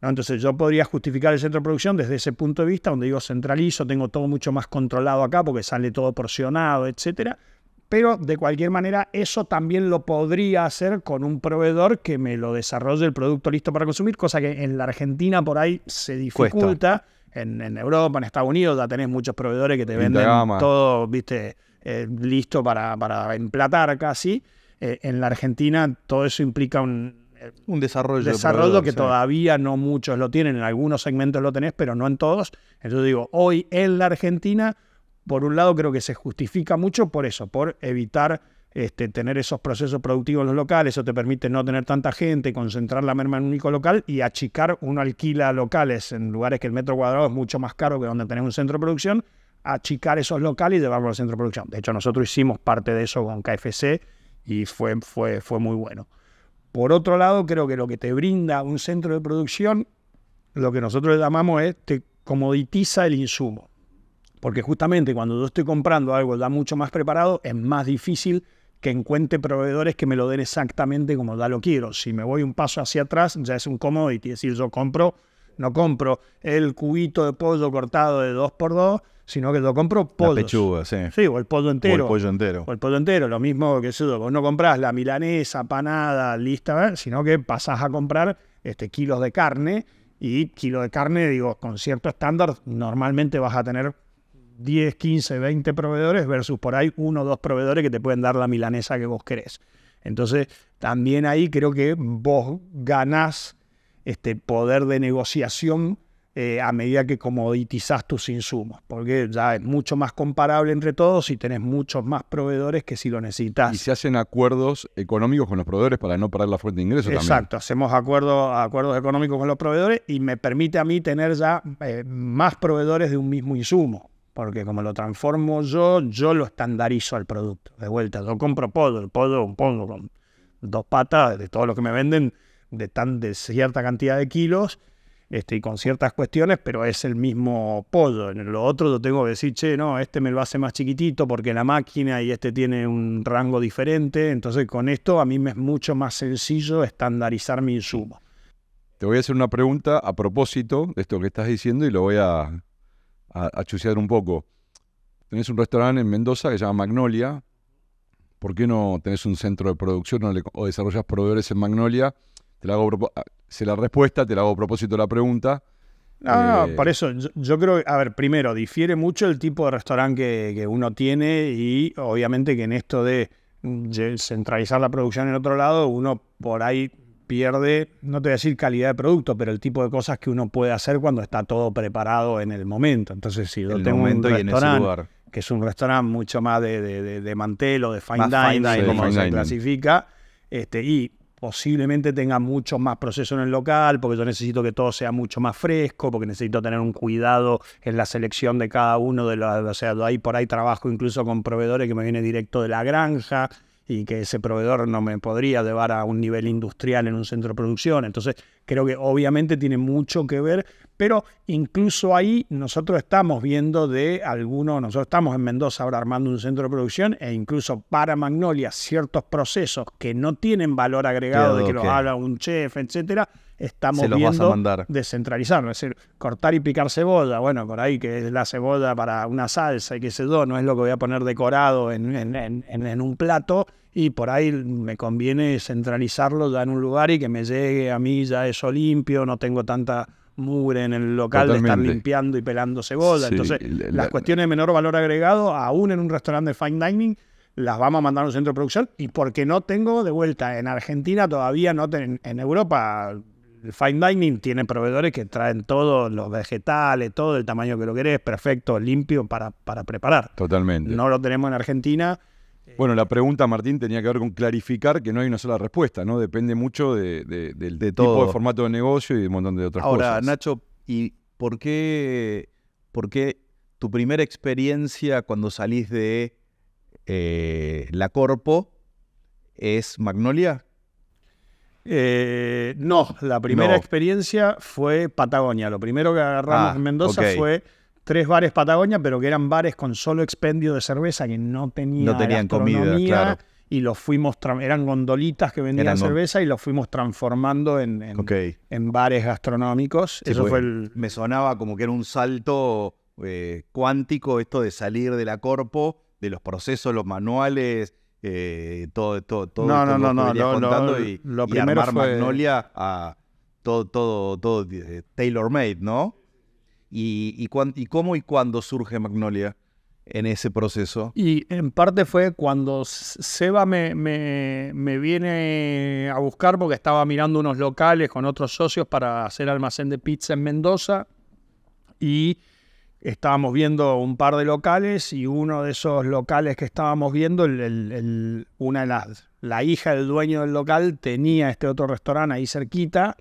Entonces yo podría justificar el centro de producción desde ese punto de vista, donde digo centralizo, tengo todo mucho más controlado acá porque sale todo porcionado, etcétera pero de cualquier manera eso también lo podría hacer con un proveedor que me lo desarrolle el producto listo para consumir, cosa que en la Argentina por ahí se dificulta. En, Europa, en Estados Unidos, ya tenés muchos proveedores que te venden todo, viste, eh, listo para, para, emplatar casi. Eh, en la Argentina todo eso implica un, eh, desarrollo. Desarrollo que todavía no muchos lo tienen, en algunos segmentos lo tenés, pero no en todos. Entonces digo, hoy en la Argentina por un lado creo que se justifica mucho por eso, por evitar este, tener esos procesos productivos en los locales, eso te permite no tener tanta gente, concentrar la merma en un único local y achicar, uno alquila locales en lugares que el metro cuadrado es mucho más caro que donde tenés un centro de producción, achicar esos locales y llevarlos al centro de producción. De hecho, nosotros hicimos parte de eso con KFC y fue, fue, fue muy bueno. Por otro lado, creo que lo que te brinda un centro de producción, lo que nosotros llamamos es, te comoditiza el insumo. Porque justamente cuando yo estoy comprando algo ya mucho más preparado, es más difícil que encuentre proveedores que me lo den exactamente como ya lo quiero. Si me voy un paso hacia atrás, ya es un commodity, es decir, yo compro, no compro el cubito de pollo cortado de 2x2, sino que lo compro pollo. pechuga, sí. o el pollo entero. O el pollo entero. O el pollo entero, lo mismo que eso, vos no compras la milanesa, panada, lista, ¿eh? sino que pasas a comprar este, kilos de carne y kilo de carne, digo, con cierto estándar, normalmente vas a tener 10, 15, 20 proveedores versus por ahí uno o dos proveedores que te pueden dar la milanesa que vos querés. Entonces, también ahí creo que vos ganás este poder de negociación eh, a medida que comoditizás tus insumos, porque ya es mucho más comparable entre todos y tenés muchos más proveedores que si lo necesitas. Y se hacen acuerdos económicos con los proveedores para no parar la fuente de ingresos Exacto, hacemos acuerdos económicos con los proveedores y me permite a mí tener ya eh, más proveedores de un mismo insumo. Porque como lo transformo yo, yo lo estandarizo al producto. De vuelta, yo compro pollo, el pollo un pollo con dos patas de todo lo que me venden, de, tan, de cierta cantidad de kilos, este, y con ciertas cuestiones, pero es el mismo pollo. En lo otro lo tengo que decir, che, no, este me lo hace más chiquitito porque la máquina y este tiene un rango diferente. Entonces con esto a mí me es mucho más sencillo estandarizar mi insumo. Te voy a hacer una pregunta a propósito de esto que estás diciendo y lo voy a a, un poco. Tenés un restaurante en Mendoza que se llama Magnolia. ¿Por qué no tenés un centro de producción o, desarrollas proveedores en Magnolia? Te la hago ah, sé la respuesta, te la hago a propósito la pregunta. No, eh, por eso yo, creo, a ver, primero, difiere mucho el tipo de restaurante que, que uno tiene y obviamente que en esto de mm, centralizar la producción en otro lado, uno por ahí pierde, no te voy a decir calidad de producto, pero el tipo de cosas que uno puede hacer cuando está todo preparado en el momento. Entonces, si yo tengo un restaurante, que es un restaurante mucho más de, de, de, mantel o de fine dining, como se clasifica, este, y posiblemente tenga mucho más proceso en el local, porque yo necesito que todo sea mucho más fresco, porque necesito tener un cuidado en la selección de cada uno de los, o sea, por ahí trabajo incluso con proveedores que me vienen directo de la granja, y que ese proveedor no me podría llevar a un nivel industrial en un centro de producción. Entonces, creo que obviamente tiene mucho que ver, pero incluso ahí nosotros estamos viendo de algunos, nosotros estamos en Mendoza ahora armando un centro de producción e incluso para Magnolia ciertos procesos que no tienen valor agregado de que lo los habla un chef, etcétera, estamos viendo descentralizar, es decir, cortar y picar cebolla, bueno, por ahí que es la cebolla para una salsa y que sé yo, no es lo que voy a poner decorado en, un plato y por ahí me conviene centralizarlo ya en un lugar y que me llegue a mí ya eso limpio, no tengo tanta mugre en el local de estar limpiando y pelando cebolla. Entonces, las cuestiones de menor valor agregado, aún en un restaurante de fine dining, las vamos a mandar a un centro de producción y porque no tengo de vuelta en Argentina todavía, no en Europa el fine dining tiene proveedores que traen todos los vegetales, todo el tamaño que lo querés, perfecto, limpio para, para preparar. Totalmente. No lo tenemos en Argentina. Eh, bueno, la pregunta, Martín, tenía que ver con clarificar que no hay una sola respuesta, ¿no? Depende mucho de, del tipo de formato de negocio y de un montón de otras cosas. Ahora, Nacho, ¿y por qué, por qué tu primera experiencia cuando salís de eh, la Corpo es Magnolia? Eh, no, la primera experiencia fue Patagonia. Lo primero que agarramos ah, en Mendoza fue tres bares Patagonia, pero que eran bares con solo expendio de cerveza que no, tenía no tenían comida. Y los fuimos, eran gondolitas que vendían cerveza y los fuimos transformando en, en, bares gastronómicos. Eso fue el... Me sonaba como que era un salto eh, cuántico esto de salir de la corpo, de los procesos, los manuales, eh, todo, todo, todo. No, lo, y, Magnolia a todo, todo, todo eh, made, ¿no? Y, y, cómo y cuándo surge Magnolia en ese proceso? Y en parte fue cuando Seba me, me, viene a buscar porque estaba mirando unos locales con otros socios para hacer almacén de pizza en Mendoza y estábamos viendo un par de locales y uno de esos locales que estábamos viendo, una de las, la hija del dueño del local tenía este otro restaurante ahí cerquita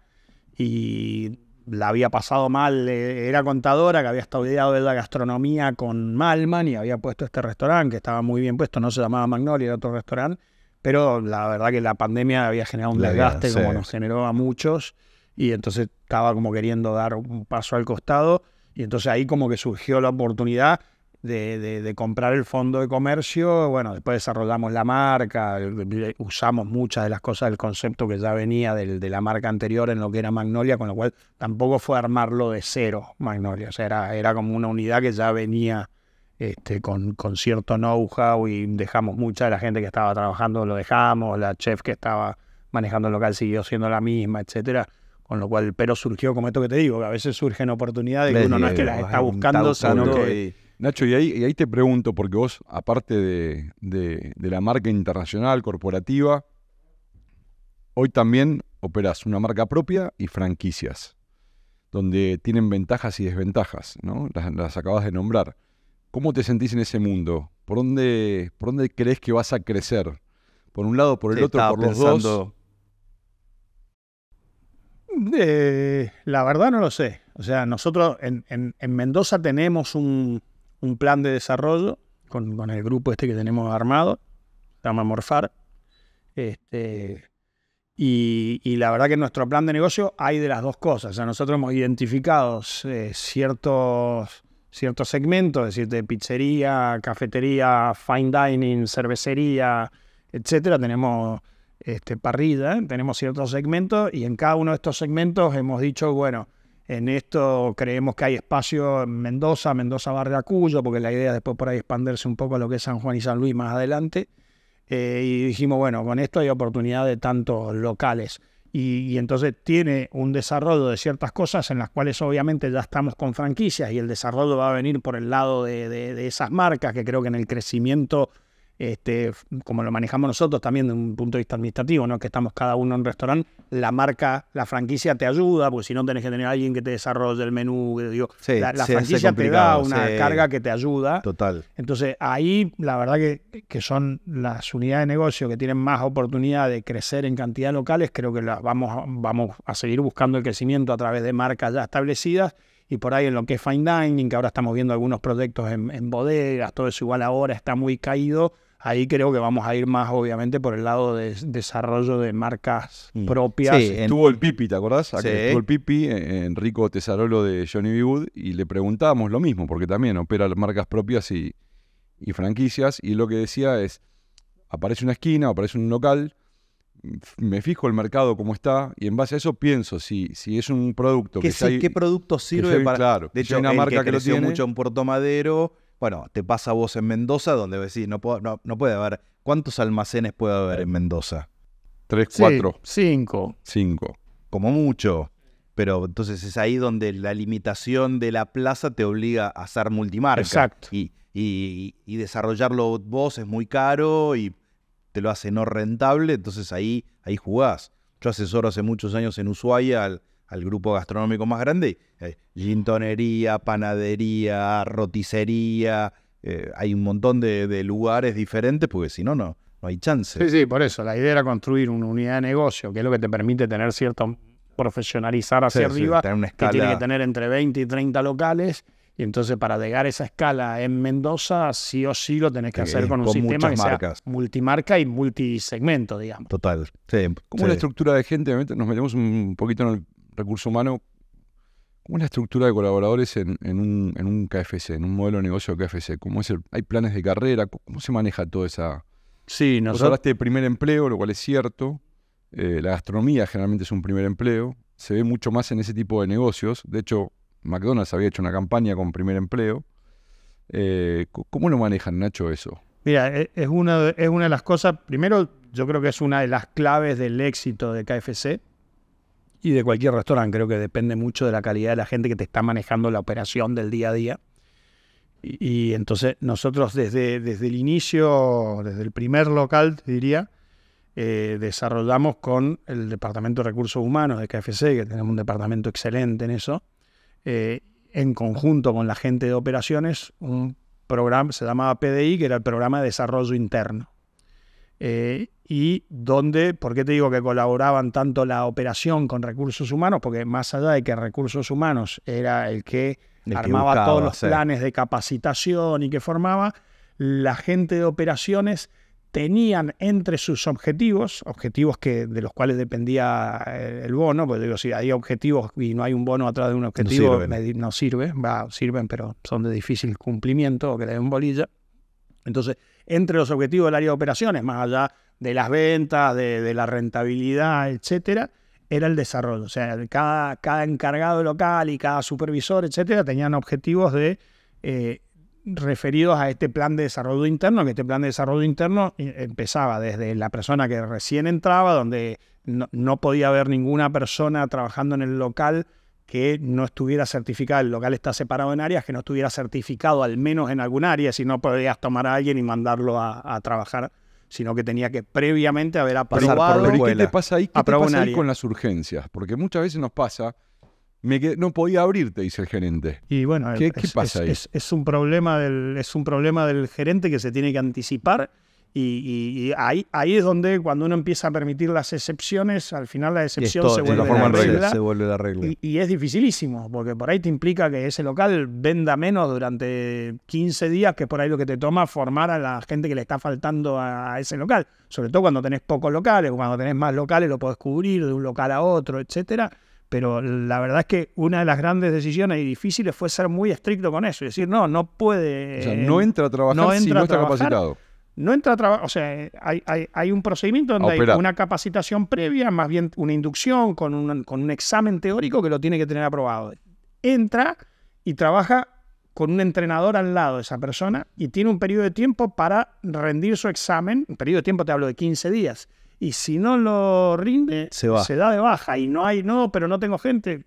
y la había pasado mal, eh, era contadora que había estudiado de la gastronomía con Malman y había puesto este restaurante que estaba muy bien puesto, no se llamaba Magnolia, era otro restaurante, pero la verdad que la pandemia había generado un desgaste como nos generó a muchos y entonces estaba como queriendo dar un paso al costado y entonces ahí como que surgió la oportunidad de, de, comprar el fondo de comercio. Bueno, después desarrollamos la marca, usamos muchas de las cosas del concepto que ya venía de la marca anterior en lo que era Magnolia, con lo cual tampoco fue armarlo de cero Magnolia. O sea, era, era como una unidad que ya venía este, con, con cierto know-how y dejamos mucha de la gente que estaba trabajando, lo dejamos, la chef que estaba manejando el local siguió siendo la misma, etcétera. Con lo cual, pero surgió como esto que te digo, que a veces surgen oportunidades y uno no es que las está buscando, sino que... Nacho, y ahí, ahí, te pregunto, porque vos, aparte de, la marca internacional, corporativa, hoy también operas una marca propia y franquicias, donde tienen ventajas y desventajas, ¿no? Las, acabas de nombrar. ¿Cómo te sentís en ese mundo? ¿Por dónde, dónde crees que vas a crecer? ¿Por un lado, por el otro, por los dos? Eh, la verdad no lo sé. O sea, nosotros en, Mendoza tenemos un, plan de desarrollo con, el grupo este que tenemos armado, se llama Morfar. Este, y, la verdad que en nuestro plan de negocio hay de las dos cosas. O sea, nosotros hemos identificado eh, ciertos, ciertos segmentos, es decir, de pizzería, cafetería, fine dining, cervecería, etcétera. Tenemos este, parrilla, tenemos ciertos segmentos y en cada uno de estos segmentos hemos dicho, bueno, en esto creemos que hay espacio en Mendoza, Mendoza Barrio Cuyo, porque la idea es después por ahí expandirse un poco a lo que es San Juan y San Luis más adelante. Eh, y dijimos, bueno, con esto hay oportunidad de tantos locales. Y, entonces tiene un desarrollo de ciertas cosas en las cuales obviamente ya estamos con franquicias y el desarrollo va a venir por el lado de, de esas marcas que creo que en el crecimiento este, como lo manejamos nosotros también desde un punto de vista administrativo, ¿no? que estamos cada uno en un restaurante, la marca, la franquicia te ayuda, porque si no tenés que tener a alguien que te desarrolle el menú, la, franquicia te da una carga que te ayuda. Total. Entonces ahí la verdad que, que son las unidades de negocio que tienen más oportunidad de crecer en cantidad locales, creo que las vamos, vamos a seguir buscando el crecimiento a través de marcas ya establecidas y por ahí en lo que es fine dining, que ahora estamos viendo algunos proyectos en, en bodegas, todo eso igual ahora está muy caído, Ahí creo que vamos a ir más, obviamente, por el lado de desarrollo de marcas mm. propias. estuvo el Pipi, ¿te acordás? Estuvo el Pipi, eh, Enrico Tesarolo de Johnny B. Wood, y le preguntábamos lo mismo, porque también opera marcas propias y, franquicias, y lo que decía es, aparece una esquina, aparece un local, me fijo el mercado como está y en base a eso pienso si, es un producto que, que qué producto sirve para de hecho una marca que, que lo tiene, mucho en Puerto Madero bueno, te pasa vos en Mendoza, donde decís, no, puedo, no, puede haber. ¿Cuántos almacenes puede haber en Mendoza? Tres, cuatro. Cinco. Cinco. Como mucho. Pero entonces es ahí donde la limitación de la plaza te obliga a hacer multimarca. Exacto. Y, y, desarrollarlo vos es muy caro y te lo hace no rentable, entonces ahí, ahí jugás. Yo asesoro hace muchos años en Ushuaia al, al grupo gastronómico más grande, eh, gintonería, panadería, roticería, eh, hay un montón de, lugares diferentes, porque si no, no, hay chance. Sí, sí, por eso. La idea era construir una unidad de negocio, que es lo que te permite tener cierto profesionalizar hacia arriba, una escala... que tiene que tener entre 20 y 30 locales. Y entonces para llegar a esa escala en Mendoza, sí o sí lo tenés que hacer con un sistema que multimarca y multisegmento, digamos. Total. Sí, como la estructura de gente, nos metemos un poquito en el recurso humano, ¿cómo es la estructura de colaboradores en, un, KFC, en un modelo de negocio de KFC? ¿Cómo es el, ¿Hay planes de carrera? ¿Cómo se maneja toda esa...? Sí, nosotros... hablaste de primer empleo, lo cual es cierto. Eh, la gastronomía generalmente es un primer empleo. Se ve mucho más en ese tipo de negocios. De hecho, McDonald's había hecho una campaña con primer empleo. Eh, ¿Cómo lo manejan, Nacho, eso? Mira, e, es una, es una de las cosas, primero yo creo que es una de las claves del éxito de KFC, y de cualquier restaurante. Creo que depende mucho de la calidad de la gente que te está manejando la operación del día a día. Y, entonces nosotros desde, desde el inicio, desde el primer local, te diría, eh, desarrollamos con el Departamento de Recursos Humanos de KFC, que tenemos un departamento excelente en eso, eh, en conjunto con la gente de operaciones, un programa, se llamaba PDI, que era el programa de desarrollo interno. Eh, y donde, ¿por qué te digo que colaboraban tanto la operación con recursos humanos? Porque más allá de que recursos humanos era el que armaba todos los planes de capacitación y que formaba, la gente de operaciones tenían entre sus objetivos, objetivos que, de los cuales dependía eh, el bono, porque digo, si hay objetivos y no hay un bono atrás de un objetivo, no sirve, va, sirven, pero son de difícil cumplimiento o que le den bolilla. Entonces, entre los objetivos del área de operaciones, más allá de las ventas, de, la rentabilidad, etcétera, era el desarrollo. O sea, cada, cada encargado local y cada supervisor, etcétera, tenían objetivos eh, referidos a este plan de desarrollo interno, que este plan de desarrollo interno eh, empezaba desde la persona que recién entraba, donde no podía haber ninguna persona trabajando en el local que no estuviera certificado, el local está separado en áreas, que no estuviera certificado al menos en algún área, si no podías tomar a alguien y mandarlo a, trabajar, sino que tenía que previamente haber aprobado. Pero, ¿Qué te pasa ahí? con las urgencias? Porque muchas veces nos pasa, me no podía abrirte, dice el gerente. Y bueno, ¿qué, pasa ahí? un problema del, es un problema del gerente que se tiene que anticipar y, ahí, ahí es donde cuando uno empieza a permitir las excepciones, al final la excepción se, vuelve la regla, y, es dificilísimo, porque por ahí te implica que ese local venda menos durante 15 días, que por ahí lo que te toma formar a la gente que le está faltando a, ese local. Sobre todo cuando tenés pocos locales, cuando tenés más locales lo podés cubrir de un local a otro, etcétera. Pero la verdad es que una de las grandes decisiones y difíciles fue ser muy estricto con eso es decir, no, no puede... O sea, no entra a trabajar si no está capacitado no entra a trabajar, o sea, hay, un procedimiento donde hay una capacitación previa, más bien una inducción con, con un examen teórico que lo tiene que tener aprobado. Entra y trabaja con un entrenador al lado de esa persona y tiene un periodo de tiempo para rendir su examen, un periodo de tiempo te hablo de 15 días, y si no lo rinde, se, se da de baja y no hay, no, pero no tengo gente,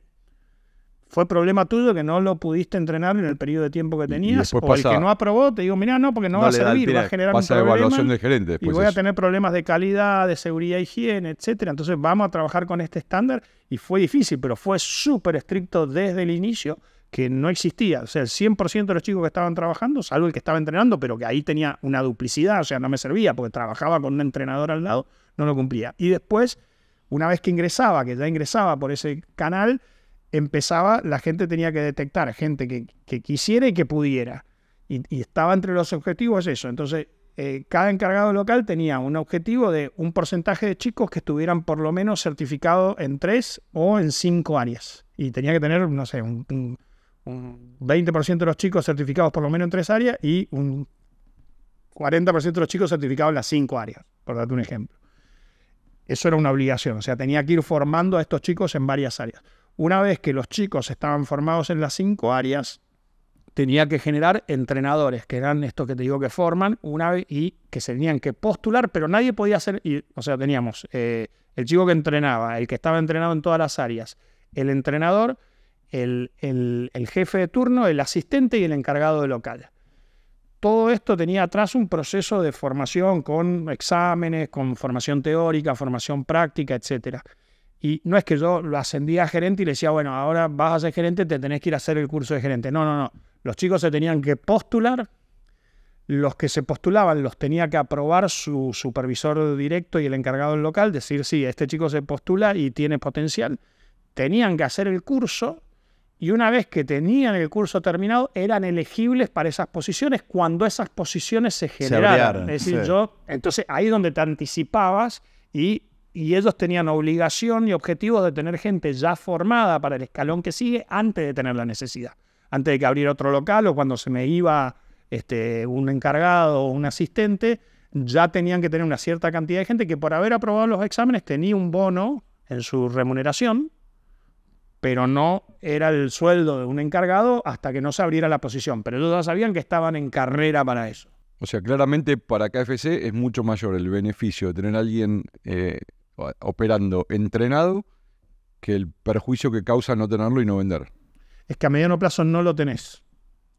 fue problema tuyo que no lo pudiste entrenar en el periodo de tiempo que tenías. O el que no aprobó, te digo, mira no, porque no va a servir, va a generar problemas un problema. y voy a tener problemas de calidad, de seguridad, higiene, etcétera. Entonces vamos a trabajar con este estándar. Y fue difícil, pero fue súper estricto desde el inicio que no existía. O sea, el 100% de los chicos que estaban trabajando, salvo el que estaba entrenando, pero que ahí tenía una duplicidad, o sea, no me servía porque trabajaba con un entrenador al lado, no lo cumplía. Y después, una vez que ingresaba, que ya ingresaba por ese canal, empezaba, la gente tenía que detectar gente que, quisiera y que pudiera. Y, estaba entre los objetivos eso. Entonces, eh, cada encargado local tenía un objetivo de un porcentaje de chicos que estuvieran por lo menos certificados en tres o en cinco áreas. Y tenía que tener, no sé, un, un 20% de los chicos certificados por lo menos en tres áreas y un 40% de los chicos certificados en las cinco áreas, por darte un ejemplo. Eso era una obligación, o sea, tenía que ir formando a estos chicos en varias áreas. Una vez que los chicos estaban formados en las cinco áreas, tenía que generar entrenadores, que eran estos que te digo que forman, una y que se tenían que postular, pero nadie podía hacer, o sea, teníamos eh, el chico que entrenaba, el que estaba entrenado en todas las áreas, el entrenador, el, el jefe de turno, el asistente y el encargado de local. Todo esto tenía atrás un proceso de formación con exámenes, con formación teórica, formación práctica, etcétera. Y no es que yo lo ascendía a gerente y le decía, bueno, ahora vas a ser gerente, te tenés que ir a hacer el curso de gerente. No, no, no. Los chicos se tenían que postular, los que se postulaban los tenía que aprobar su supervisor directo y el encargado del local, decir, sí, este chico se postula y tiene potencial. Tenían que hacer el curso y una vez que tenían el curso terminado, eran elegibles para esas posiciones cuando esas posiciones se generaron. es decir, yo, entonces ahí es donde te anticipabas y y ellos tenían obligación y objetivo de tener gente ya formada para el escalón que sigue antes de tener la necesidad, antes de que abriera otro local o cuando se me iba este, un encargado o un asistente, ya tenían que tener una cierta cantidad de gente que por haber aprobado los exámenes tenía un bono en su remuneración, pero no era el sueldo de un encargado hasta que no se abriera la posición. Pero ellos ya sabían que estaban en carrera para eso. O sea, claramente para KFC es mucho mayor el beneficio de tener alguien eh, operando entrenado que el perjuicio que causa no tenerlo y no vender. Es que a mediano plazo no lo tenés.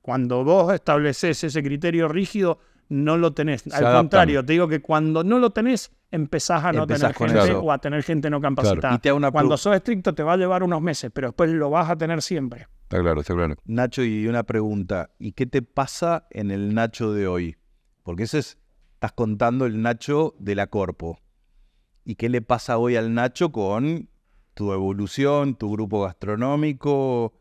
Cuando vos estableces ese criterio rígido, no lo tenés. Al contrario, te digo que cuando no lo tenés, empezás a no tener gente o a tener gente no capacitada. cuando sos estricto te va a llevar unos meses, pero después lo vas a tener siempre. Está claro, está claro. Nacho, y una pregunta. ¿Y qué te pasa en el Nacho de hoy? Porque ese es, estás contando el Nacho de la Corpo. ¿Y qué le pasa hoy al Nacho con tu evolución, tu grupo gastronómico?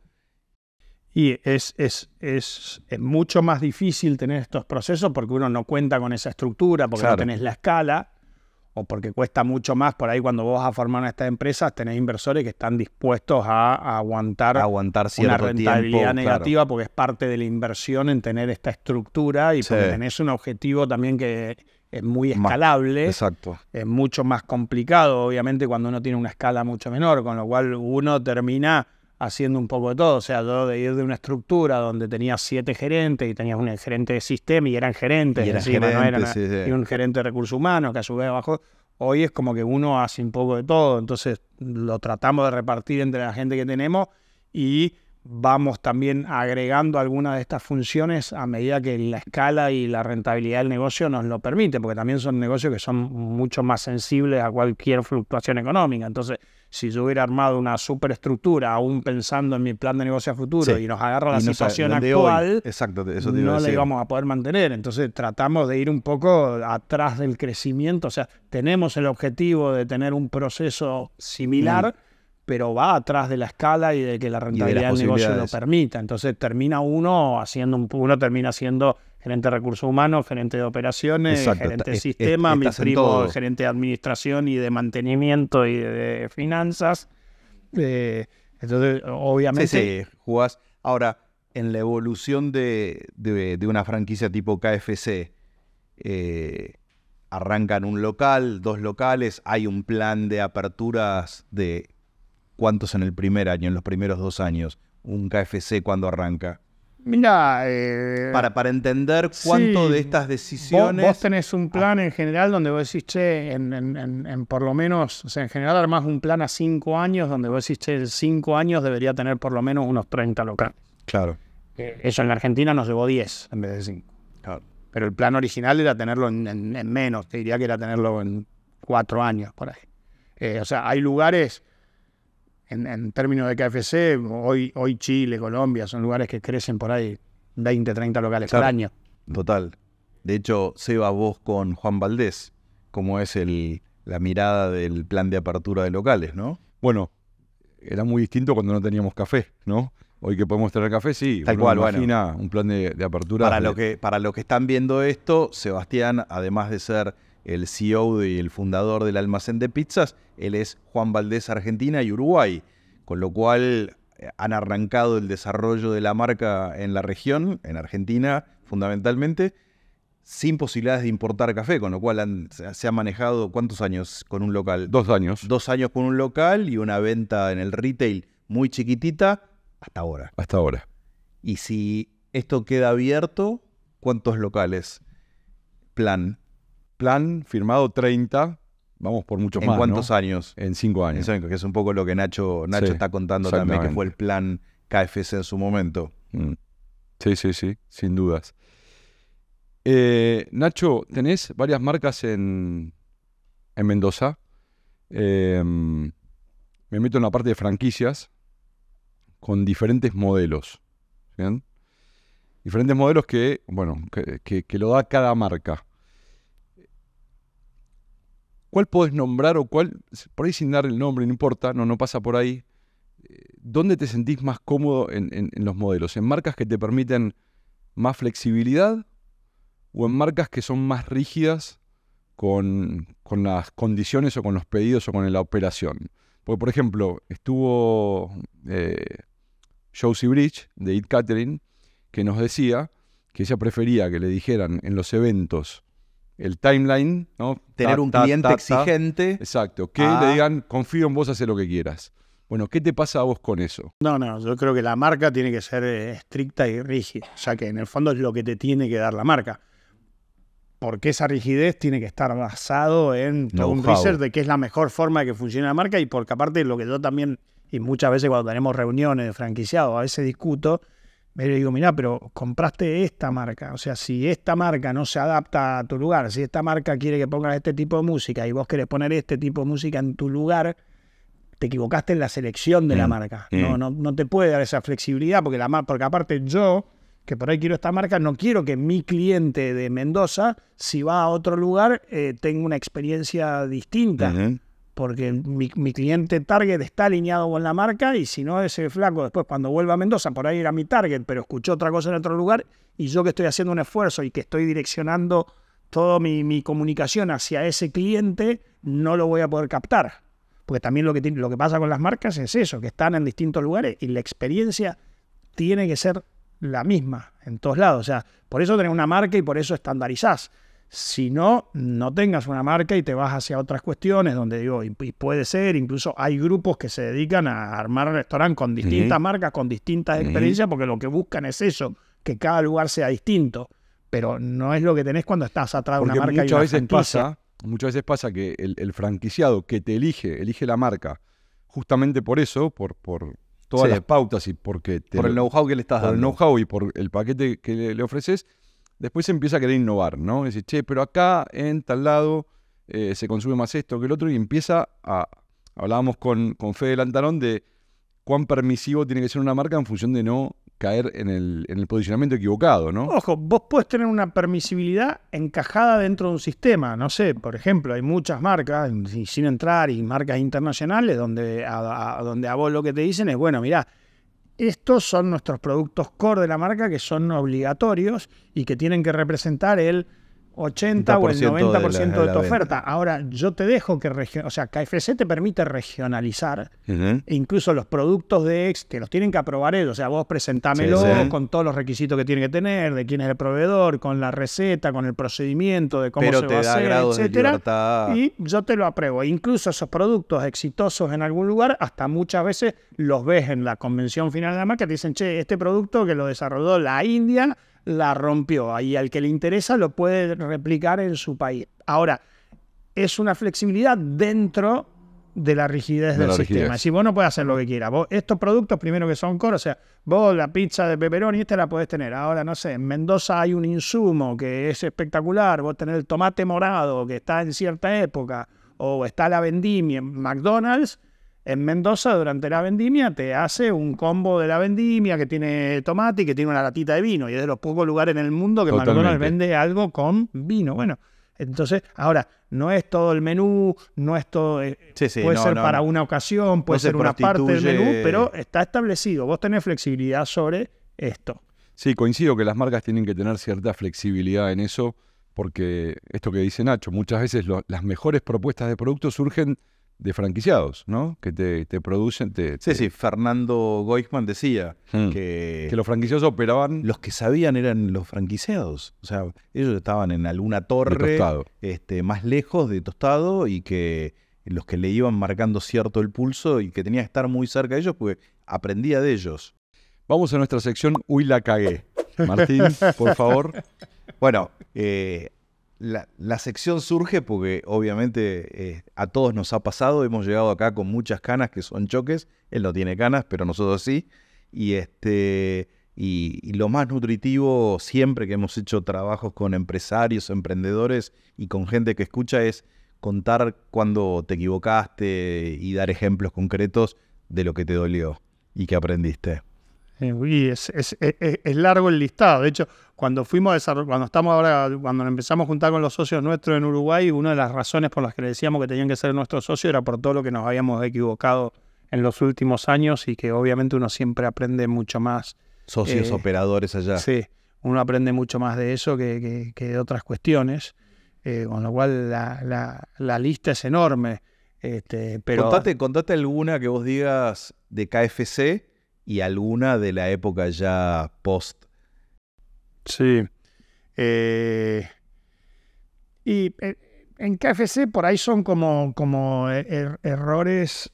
Y es, eh, mucho más difícil tener estos procesos porque uno no cuenta con esa estructura, porque no tenés la escala o porque cuesta mucho más. Por ahí, cuando vos vas a formar una estas empresas, tenés inversores que están dispuestos a, aguantar, una rentabilidad negativa porque es parte de la inversión en tener esta estructura y porque tenés un objetivo también que es muy escalable. exacto. Es mucho más complicado, obviamente, cuando uno tiene una escala mucho menor, con lo cual uno termina haciendo un poco de todo. O sea, yo de ir de una estructura donde tenías siete gerentes y tenías un gerente de sistema y eran gerentes, y y un gerente de recursos humanos que a su vez abajo. Hoy es como que uno hace un poco de todo, entonces lo tratamos de repartir entre la gente que tenemos y vamos también agregando algunas de estas funciones a medida que la escala y la rentabilidad del negocio nos lo permite, porque también son negocios que son mucho más sensibles a cualquier fluctuación económica. Entonces, si yo hubiera armado una superestructura aún pensando en mi plan de negocio a futuro y nos agarra la situación actual, no la íbamos a poder mantener. Entonces, tratamos de ir un poco atrás del crecimiento. O sea, tenemos el objetivo de tener un proceso similar pero va atrás de la escala y de que la rentabilidad del negocio lo permita. Entonces termina uno haciendo uno termina siendo gerente de recursos humanos, gerente de operaciones, gerente de sistema, mi primo gerente de administración y de mantenimiento y de, finanzas. Eh, entonces, obviamente. Sí, jugás. Ahora, en la evolución de, una franquicia tipo KFC, eh, arrancan un local, dos locales, hay un plan de aperturas de ¿Cuántos en el primer año, en los primeros dos años? Un KFC cuando arranca. Mira, eh, para, para entender cuánto de estas decisiones... Vos, tenés un plan ah. en general donde vos decís, en, por lo menos, o sea, en general armás un plan a cinco años donde vos decís, cinco años debería tener por lo menos unos 30 locales. Claro. Eh, eso en la Argentina nos llevó 10 en vez de 5. Claro. Pero el plan original era tenerlo en, menos, te diría que era tenerlo en cuatro años por ahí. Eh, o sea, hay lugares en, términos de KFC, hoy, hoy Chile, Colombia, son lugares que crecen por ahí 20, 30 locales al año. Total. De hecho, se Seba, vos con Juan Valdés, ¿cómo es el, la mirada del plan de apertura de locales, no? Bueno, era muy distinto cuando no teníamos café, ¿no? Hoy que podemos tener café, sí. Tal cual, imagina un plan de, apertura. Para, Lo que, para los que están viendo esto, Sebastián, además de ser el CEO y el fundador del almacén de pizzas, él es Juan Valdés Argentina y Uruguay, con lo cual eh, han arrancado el desarrollo de la marca en la región, en Argentina fundamentalmente, sin posibilidades de importar café, con lo cual se ha manejado cuántos años con un local. Dos años. Dos años con un local y una venta en el retail muy chiquitita hasta ahora. Hasta ahora. Y si esto queda abierto, ¿cuántos locales? Plan plan firmado 30, vamos por muchos más. ¿En cuántos años? En cinco años. que es un poco lo que Nacho, Nacho está contando también, que fue el plan KFC en su momento. Mm. Sí, sí, sí, sin dudas. Eh, Nacho, tenés varias marcas en, Mendoza. Em, me meto en la parte de franquicias con diferentes modelos. ¿bien? Diferentes modelos que, bueno, que lo da cada marca. ¿Cuál podés nombrar o cuál, por ahí sin dar el nombre, no importa, no, no pasa por ahí? Eh, ¿Dónde te sentís más cómodo en, los modelos? ¿En marcas que te permiten más flexibilidad o en marcas que son más rígidas con, las condiciones o con los pedidos o con la operación. Porque, por ejemplo, estuvo eh, Josie Bridge de It Catering que nos decía que ella prefería que le dijeran en los eventos el timeline, ¿no? Tener un cliente exigente. Exacto, que le digan, confío en vos, hace lo que quieras. Bueno, ¿qué te pasa a vos con eso? No, no, yo creo que la marca tiene que ser eh, estricta y rígida, o que en el fondo es lo que te tiene que dar la marca. Porque esa rigidez tiene que estar basado en un research de qué es la mejor forma de que funcione la marca y porque aparte lo que yo también, y muchas veces cuando tenemos reuniones de franquiciados, a veces discuto, le digo, mira pero compraste esta marca. O sea, si esta marca no se adapta a tu lugar, si esta marca quiere que pongas este tipo de música y vos querés poner este tipo de música en tu lugar, te equivocaste en la selección de la mm, marca. Mm. No, no, te puede dar esa flexibilidad porque, la, porque aparte yo, que por ahí quiero esta marca, no quiero que mi cliente de Mendoza, si va a otro lugar, eh, tenga una experiencia distinta porque mi, cliente target está alineado con la marca y si no, ese flaco después cuando vuelva a Mendoza, por ahí era mi target, pero escuchó otra cosa en otro lugar y yo que estoy haciendo un esfuerzo y que estoy direccionando toda mi, comunicación hacia ese cliente, no lo voy a poder captar. Porque también lo que, lo que pasa con las marcas es eso, que están en distintos lugares y la experiencia tiene que ser la misma en todos lados. O sea, por eso tenés una marca y por eso estandarizás. Si no, no tengas una marca y te vas hacia otras cuestiones donde digo, y, puede ser, incluso hay grupos que se dedican a armar restaurantes con distintas marcas, con distintas experiencias, porque lo que buscan es eso, que cada lugar sea distinto, pero no es lo que tenés cuando estás atrás de una marca. Muchas y veces pasa, muchas veces pasa que el, franquiciado que te elige, elige la marca, justamente por eso, por, por todas las pautas y porque por el know-how que le estás dando. el know-how y por el paquete que le ofreces, después se empieza a querer innovar, ¿no? Dice, che, pero acá en tal lado eh, se consume más esto que el otro y empieza a... Hablábamos con, con Fede Lantarón de cuán permisivo tiene que ser una marca en función de no caer en el, en el posicionamiento equivocado, ¿no? Ojo, vos puedes tener una permisibilidad encajada dentro de un sistema, no sé, por ejemplo, hay muchas marcas, sin entrar, y marcas internacionales, donde donde a vos lo que te dicen es, bueno, mirá, estos son nuestros productos core de la marca que son obligatorios y que tienen que representar el 80 o el 90% de, tu oferta. Ahora, yo te dejo que, o sea, KFC te permite regionalizar e incluso los productos de ex, que los tienen que aprobar ellos, o sea, vos presentámelo con todos los requisitos que tiene que tener, de quién es el proveedor, con la receta, con el procedimiento, de cómo se va a hacer, y yo te lo apruebo. Incluso esos productos exitosos en algún lugar, hasta muchas veces los ves en la convención final de la marca, te dicen, che, este producto que lo desarrolló la India la rompió. Ahí al que le interesa lo puede replicar en su país. Ahora, es una flexibilidad dentro de la rigidez del sistema. Es Si vos no puedes hacer lo que quieras, vos estos productos primero que son core, o sea, vos la pizza de pepperoni esta la podés tener. Ahora no sé, en Mendoza hay un insumo que es espectacular, vos tenés el tomate morado que está en cierta época o está la vendimia en McDonald's en Mendoza durante la vendimia te hace un combo de la vendimia que tiene tomate y que tiene una latita de vino. Y es de los pocos lugares en el mundo que McDonald's vende algo con vino. Bueno, entonces, ahora, no es todo el menú, no es todo. Eh, puede ser para una ocasión, puede ser una parte del menú, pero está establecido. Vos tenés flexibilidad sobre esto. Sí, coincido que las marcas tienen que tener cierta flexibilidad en eso, porque esto que dice Nacho, muchas veces las mejores propuestas de productos surgen de franquiciados, ¿no? Que te, producen. sí, sí, Fernando Goichman decía hmm. que. Que los franquiciados operaban. Los que sabían eran los franquiciados. O sea, ellos estaban en alguna torre. Este, más lejos de Tostado y que los que le iban marcando cierto el pulso y que tenía que estar muy cerca de ellos porque aprendía de ellos. Vamos a nuestra sección Uy la cagué. Martín, por favor. Bueno, eh, la, sección surge porque obviamente eh, a todos nos ha pasado, hemos llegado acá con muchas canas que son choques, él no tiene canas, pero nosotros sí, y, este, y, lo más nutritivo siempre que hemos hecho trabajos con empresarios, emprendedores y con gente que escucha es contar cuando te equivocaste y dar ejemplos concretos de lo que te dolió y que aprendiste. Eh, es, largo el listado. De hecho, cuando fuimos cuando estamos ahora, cuando empezamos a juntar con los socios nuestros en Uruguay, una de las razones por las que le decíamos que tenían que ser nuestros socios era por todo lo que nos habíamos equivocado en los últimos años y que obviamente uno siempre aprende mucho más. Socios eh, operadores allá. Sí, uno aprende mucho más de eso que, de otras cuestiones, eh, con lo cual la, lista es enorme. Este, pero... Contate, contate, alguna que vos digas de KFC y alguna de la época ya post Sí. Eh, y eh, en KFC por ahí son como, como eh, er, errores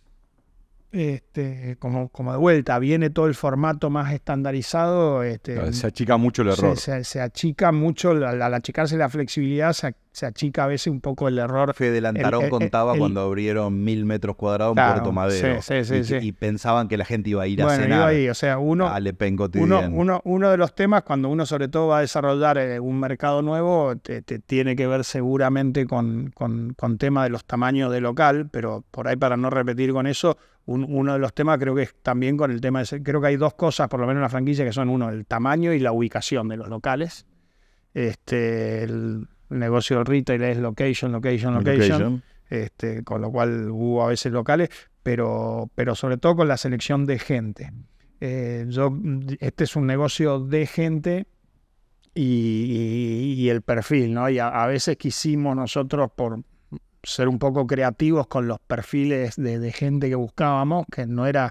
este, como, de vuelta, viene todo el formato más estandarizado. Este, se achica mucho el error. Se, achica mucho, al, al, achicarse la flexibilidad, se, se achica a veces un poco el error. Fede Lantarón eh, eh, contaba cuando abrieron mil metros cuadrados en Puerto Madero. y, pensaban que la gente iba a ir a cenar. Iba ahí, o sea, uno, uno, uno, de los temas, cuando uno sobre todo va a desarrollar eh, un mercado nuevo, te, tiene que ver seguramente con, con, con temas de los tamaños de local, pero por ahí para no repetir con eso, uno de los temas creo que es también con el tema, de, creo que hay dos cosas, por lo menos en la franquicia, que son uno, el tamaño y la ubicación de los locales. Este, el negocio de retail es location, location, location. Este, con lo cual hubo a veces locales, pero, pero sobre todo con la selección de gente. Eh, yo, este es un negocio de gente y, el perfil, ¿no? Y a, veces quisimos nosotros por ser un poco creativos con los perfiles de, gente que buscábamos, que no era